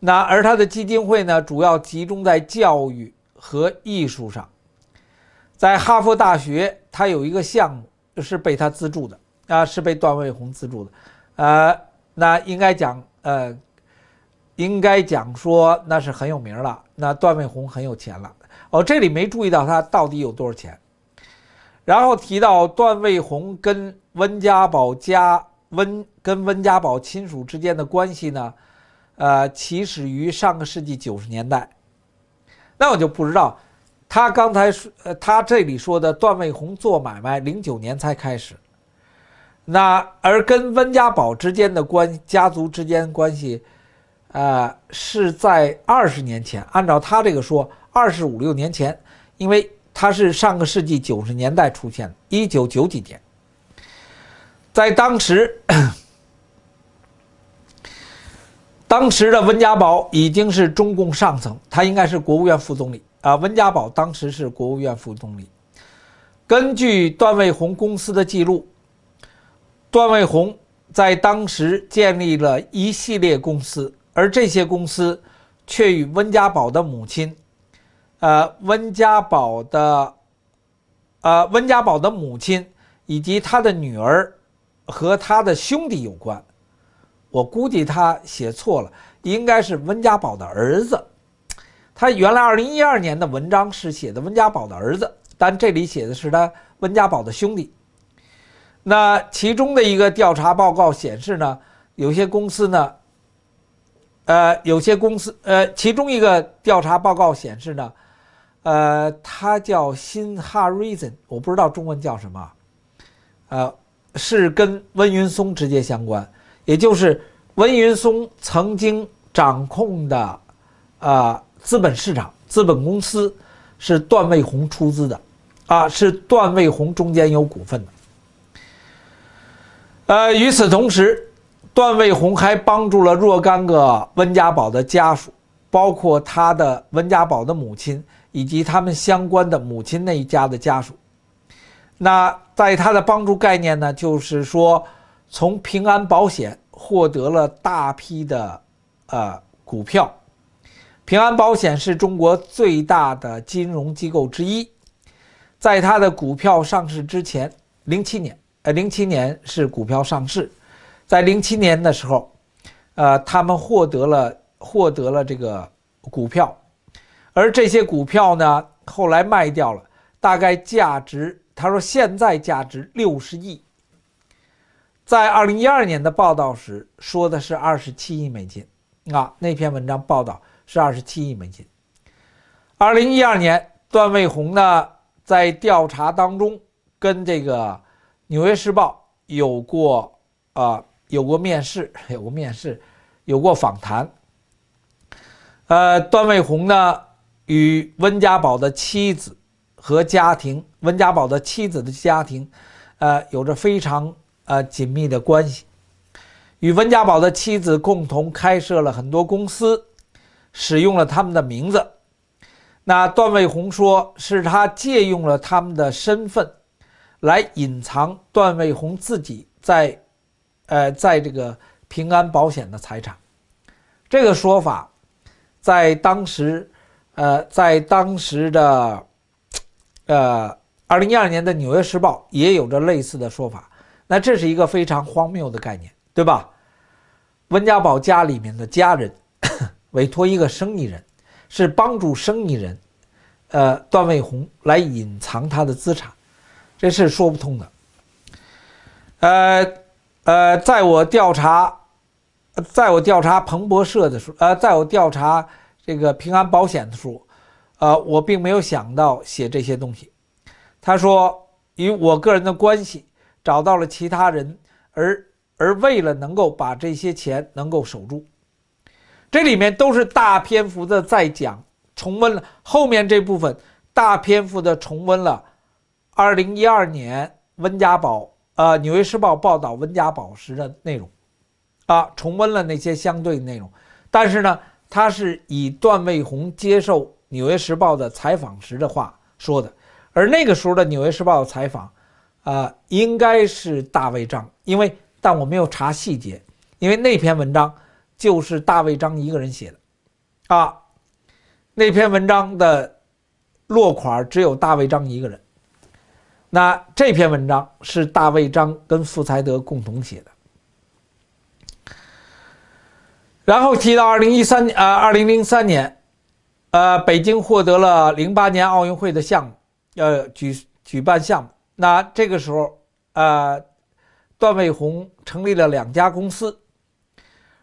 那而他的基金会呢，主要集中在教育和艺术上，在哈佛大学，他有一个项目是被他资助的啊，是被段卫红资助的，呃，那应该讲，呃，应该讲说那是很有名了，那段卫红很有钱了哦，这里没注意到他到底有多少钱，然后提到段卫红跟温家宝家。温跟温家宝亲属之间的关系呢？呃，起始于上个世纪九十年代。那我就不知道，他刚才说，呃，他这里说的段卫红做买卖，零九年才开始。那而跟温家宝之间的关，家族之间关系，呃，是在二十年前，按照他这个说，二十五六年前，因为他是上个世纪九十年代出现的，一九九几年。在当时，*coughs* 当时的温家宝已经是中共上层，他应该是国务院副总理啊。温家宝当时是国务院副总理。根据段卫红公司的记录，段卫红在当时建立了一系列公司，而这些公司却与温家宝的母亲，呃，温家宝的，呃，温家宝的母亲以及他的女儿。和他的兄弟有关，我估计他写错了，应该是温家宝的儿子。他原来二零一二年的文章是写的温家宝的儿子，但这里写的是他温家宝的兄弟。那其中的一个调查报告显示呢，有些公司呢，呃，有些公司，呃，其中一个调查报告显示呢，呃，他叫新哈瑞森，我不知道中文叫什么，呃。是跟温云松直接相关，也就是温云松曾经掌控的，呃，资本市场、资本公司，是段卫红出资的，啊，是段卫红中间有股份的。呃，与此同时，段卫红还帮助了若干个温家宝的家属，包括他的温家宝的母亲，以及他们相关的母亲那一家的家属。那在他的帮助概念呢，就是说，从平安保险获得了大批的，呃，股票。平安保险是中国最大的金融机构之一。在它的股票上市之前，零七年，呃，零七年是股票上市，在零七年的时候，呃，他们获得了获得了这个股票，而这些股票呢，后来卖掉了，大概价值。他说：“现在价值六十亿。在二零一二年的报道时，说的是二十七亿美金，啊，那篇文章报道是二十七亿美金。二零一二年，段卫红呢在调查当中跟这个《纽约时报》有过啊，有过面试，*laughs* 有过面试，有过访谈。呃，段卫红呢与温家宝的妻子和家庭。”温家宝的妻子的家庭，呃，有着非常呃紧密的关系，与温家宝的妻子共同开设了很多公司，使用了他们的名字。那段卫红说是他借用了他们的身份，来隐藏段卫红自己在，呃，在这个平安保险的财产。这个说法，在当时，呃，在当时的，呃。二零一二年的《纽约时报》也有着类似的说法，那这是一个非常荒谬的概念，对吧？温家宝家里面的家人 *coughs* 委托一个生意人，是帮助生意人，呃，段卫红来隐藏他的资产，这是说不通的。呃，呃，在我调查，在我调查彭博社的时候，呃，在我调查这个平安保险的时候，呃，我并没有想到写这些东西。他说：“与我个人的关系，找到了其他人，而而为了能够把这些钱能够守住，这里面都是大篇幅的在讲、重温了后面这部分，大篇幅的重温了2012年温家宝呃《纽约时报》报道温家宝时的内容，啊，重温了那些相对内容。但是呢，他是以段卫红接受《纽约时报》的采访时的话说的。”而那个时候的《纽约时报》的采访，啊，应该是大卫张，因为但我没有查细节，因为那篇文章就是大卫张一个人写的，啊，那篇文章的落款只有大卫张一个人。那这篇文章是大卫张跟傅才德共同写的。然后提到二零一三，呃，二零零三年，呃，北京获得了零八年奥运会的项目。要举举办项目，那这个时候，啊，段卫红成立了两家公司，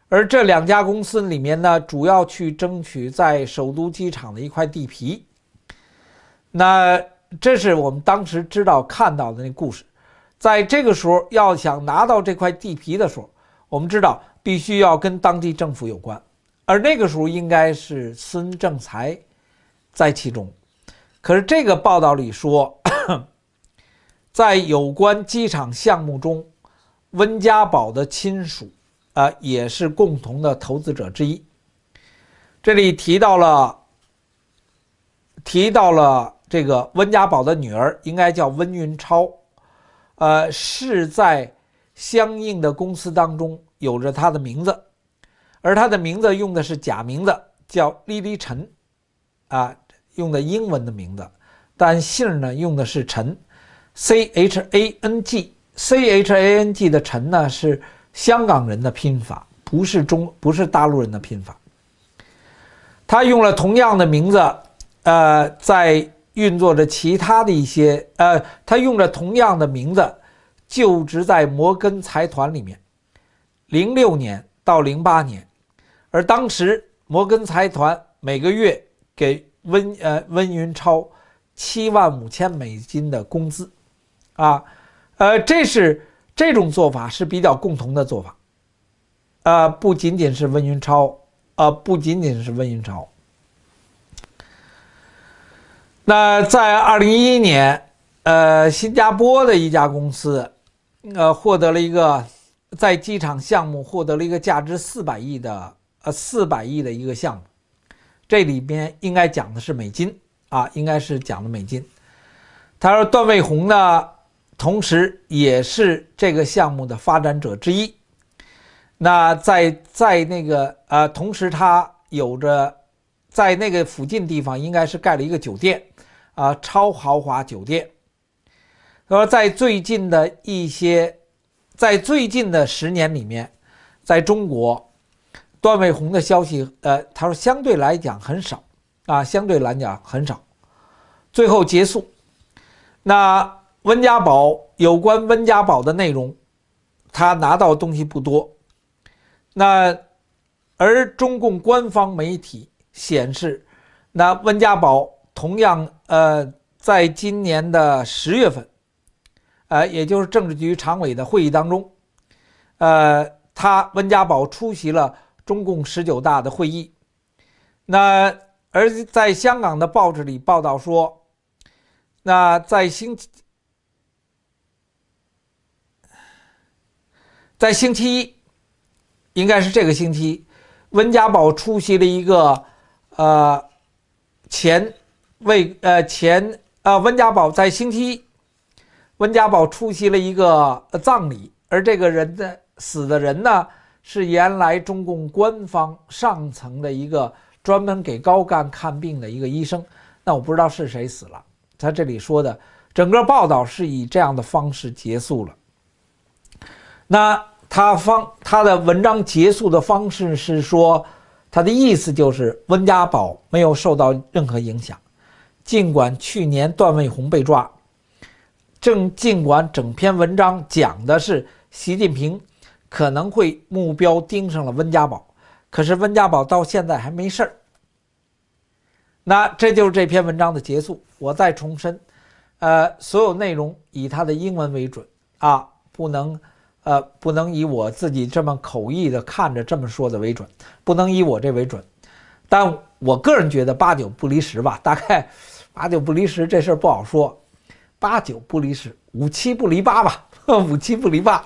而这两家公司里面呢，主要去争取在首都机场的一块地皮。那这是我们当时知道看到的那故事。在这个时候，要想拿到这块地皮的时候，我们知道必须要跟当地政府有关，而那个时候应该是孙正才在其中。可是这个报道里说，*coughs* 在有关机场项目中，温家宝的亲属，呃，也是共同的投资者之一。这里提到了，提到了这个温家宝的女儿，应该叫温云超，呃，是在相应的公司当中有着她的名字，而她的名字用的是假名字，叫丽丽陈，啊。用的英文的名字，但姓儿呢用的是陈，C H A N G C H A N G 的陈呢是香港人的拼法，不是中不是大陆人的拼法。他用了同样的名字，呃，在运作着其他的一些呃，他用着同样的名字就职在摩根财团里面，零六年到零八年，而当时摩根财团每个月给。温呃温云超，七万五千美金的工资，啊，呃这是这种做法是比较共同的做法，呃不仅仅是温云超啊不仅仅是温云超，那在二零一一年，呃新加坡的一家公司，呃获得了一个在机场项目获得了一个价值四百亿的呃四百亿的一个项目。这里边应该讲的是美金啊，应该是讲的美金。他说段卫红呢，同时也是这个项目的发展者之一。那在在那个呃，同时他有着在那个附近地方应该是盖了一个酒店啊，超豪华酒店。他说在最近的一些，在最近的十年里面，在中国。段伟宏的消息，呃，他说相对来讲很少，啊，相对来讲很少。最后结束。那温家宝有关温家宝的内容，他拿到东西不多。那而中共官方媒体显示，那温家宝同样，呃，在今年的十月份，呃，也就是政治局常委的会议当中，呃，他温家宝出席了。中共十九大的会议，那而在香港的报纸里报道说，那在星在星期一，应该是这个星期，温家宝出席了一个呃前为呃前啊温家宝在星期一，温家宝出席了一个葬礼，而这个人的死的人呢？是原来中共官方上层的一个专门给高干看病的一个医生，那我不知道是谁死了。他这里说的整个报道是以这样的方式结束了。那他方他的文章结束的方式是说，他的意思就是温家宝没有受到任何影响，尽管去年段卫红被抓，正尽管整篇文章讲的是习近平。可能会目标盯上了温家宝，可是温家宝到现在还没事儿。那这就是这篇文章的结束。我再重申，呃，所有内容以他的英文为准啊，不能呃不能以我自己这么口译的看着这么说的为准，不能以我这为准。但我个人觉得八九不离十吧，大概 *laughs* 八九不离十这事儿不好说，八九不离十，五七不离八吧，*laughs* 五七不离八。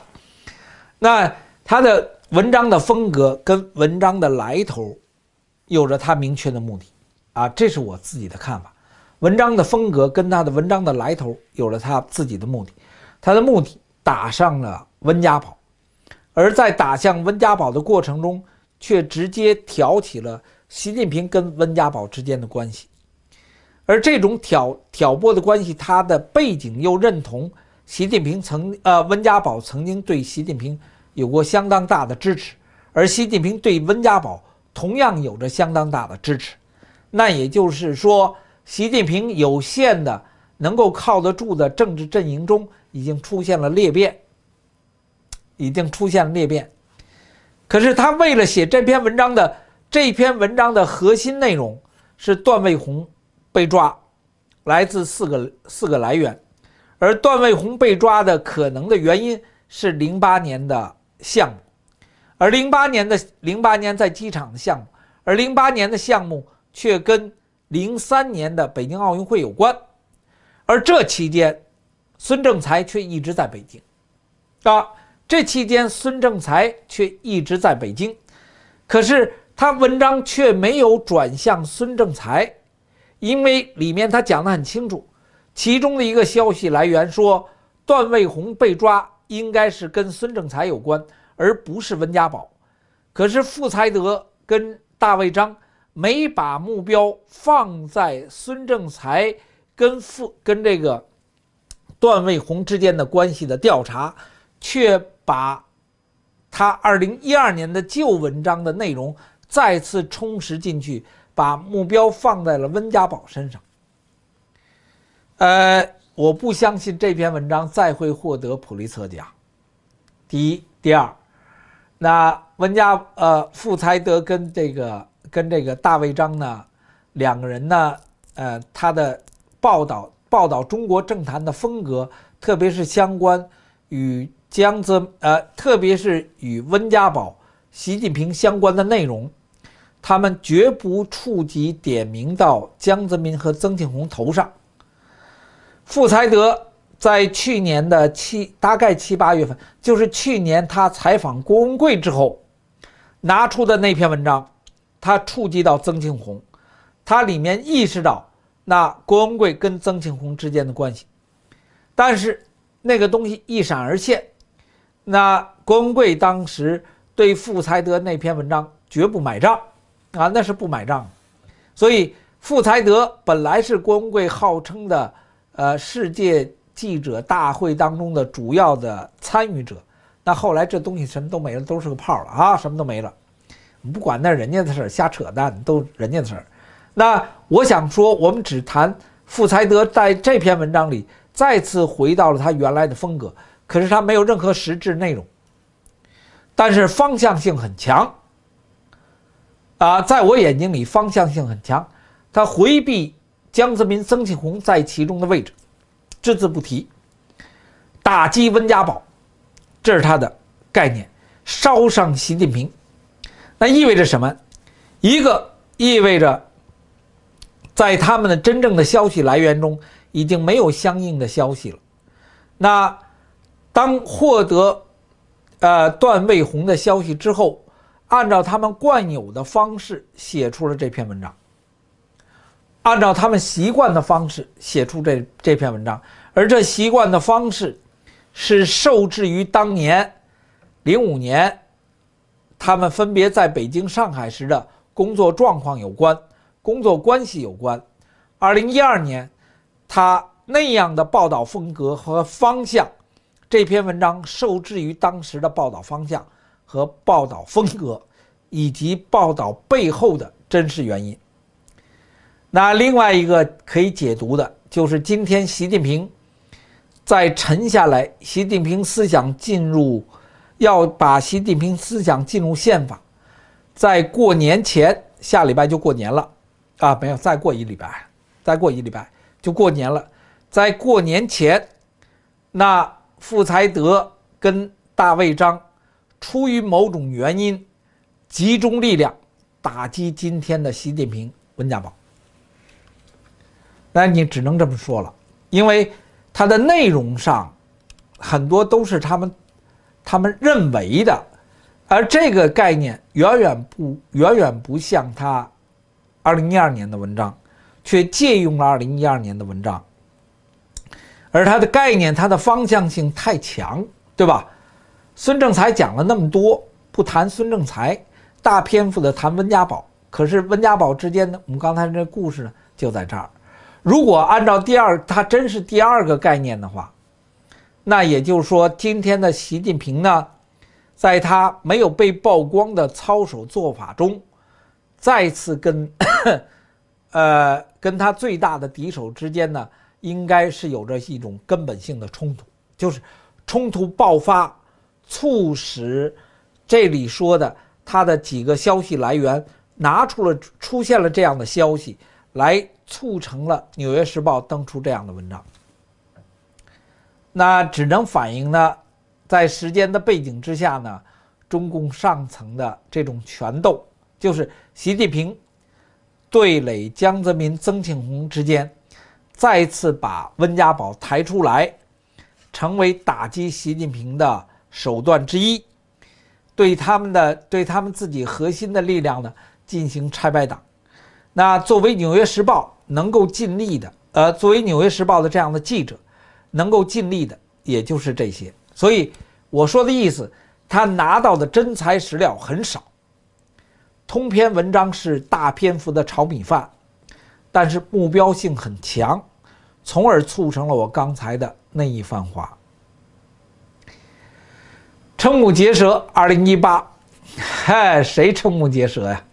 那他的文章的风格跟文章的来头，有着他明确的目的，啊，这是我自己的看法。文章的风格跟他的文章的来头有了他自己的目的，他的目的打上了温家宝，而在打向温家宝的过程中，却直接挑起了习近平跟温家宝之间的关系，而这种挑挑拨的关系，他的背景又认同。习近平曾呃，温家宝曾经对习近平有过相当大的支持，而习近平对温家宝同样有着相当大的支持。那也就是说，习近平有限的能够靠得住的政治阵营中已经出现了裂变，已经出现了裂变。可是他为了写这篇文章的这篇文章的核心内容，是段卫红被抓，来自四个四个来源。而段卫红被抓的可能的原因是08年的项目，而08年的08年在机场的项目，而08年的项目却跟03年的北京奥运会有关，而这期间，孙正才却一直在北京，啊，这期间孙正才却一直在北京，可是他文章却没有转向孙正才，因为里面他讲的很清楚。其中的一个消息来源说，段卫红被抓应该是跟孙正才有关，而不是温家宝。可是傅才德跟大卫章没把目标放在孙正才跟傅跟这个段卫红之间的关系的调查，却把他二零一二年的旧文章的内容再次充实进去，把目标放在了温家宝身上。呃，我不相信这篇文章再会获得普利策奖。第一、第二，那温家呃傅才德跟这个跟这个大卫张呢，两个人呢，呃，他的报道报道中国政坛的风格，特别是相关与江泽呃，特别是与温家宝、习近平相关的内容，他们绝不触及点名到江泽民和曾庆红头上。傅才德在去年的七，大概七八月份，就是去年他采访郭文贵之后，拿出的那篇文章，他触及到曾庆红，他里面意识到那郭文贵跟曾庆红之间的关系，但是那个东西一闪而现，那郭文贵当时对傅才德那篇文章绝不买账，啊，那是不买账，所以傅才德本来是郭文贵号称的。呃，世界记者大会当中的主要的参与者，那后来这东西什么都没了，都是个泡了啊，什么都没了。你不管那人家的事儿，瞎扯淡都人家的事儿。那我想说，我们只谈傅才德在这篇文章里再次回到了他原来的风格，可是他没有任何实质内容，但是方向性很强。啊，在我眼睛里方向性很强，他回避。江泽民、曾庆红在其中的位置只字不提，打击温家宝，这是他的概念，烧伤习近平，那意味着什么？一个意味着，在他们的真正的消息来源中已经没有相应的消息了。那当获得呃段卫红的消息之后，按照他们惯有的方式写出了这篇文章。按照他们习惯的方式写出这这篇文章，而这习惯的方式，是受制于当年，零五年，他们分别在北京、上海时的工作状况有关、工作关系有关。二零一二年，他那样的报道风格和方向，这篇文章受制于当时的报道方向和报道风格，以及报道背后的真实原因。那另外一个可以解读的就是，今天习近平在沉下来，习近平思想进入，要把习近平思想进入宪法，在过年前，下礼拜就过年了啊！没有再过一礼拜，再过一礼拜就过年了。在过年前，那傅才德跟大卫张出于某种原因，集中力量打击今天的习近平、温家宝。那你只能这么说了，因为它的内容上很多都是他们他们认为的，而这个概念远远不远远不像他，二零一二年的文章，却借用了二零一二年的文章，而它的概念它的方向性太强，对吧？孙正才讲了那么多，不谈孙正才，大篇幅的谈温家宝，可是温家宝之间呢，我们刚才这故事呢就在这儿。如果按照第二，他真是第二个概念的话，那也就是说，今天的习近平呢，在他没有被曝光的操守做法中，再次跟，*coughs* 呃，跟他最大的敌手之间呢，应该是有着一种根本性的冲突，就是冲突爆发，促使这里说的他的几个消息来源拿出了出现了这样的消息来。促成了《纽约时报》登出这样的文章，那只能反映呢，在时间的背景之下呢，中共上层的这种权斗，就是习近平对垒江泽民、曾庆红之间，再次把温家宝抬出来，成为打击习近平的手段之一，对他们的对他们自己核心的力量呢进行拆白党。那作为《纽约时报》。能够尽力的，呃，作为《纽约时报》的这样的记者，能够尽力的也就是这些。所以我说的意思，他拿到的真材实料很少，通篇文章是大篇幅的炒米饭，但是目标性很强，从而促成了我刚才的那一番话。瞠目结舌，二零一八，嗨，谁瞠目结舌呀？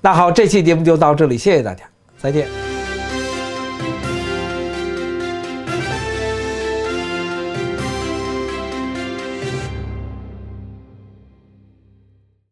那好，这期节目就到这里，谢谢大家。再见。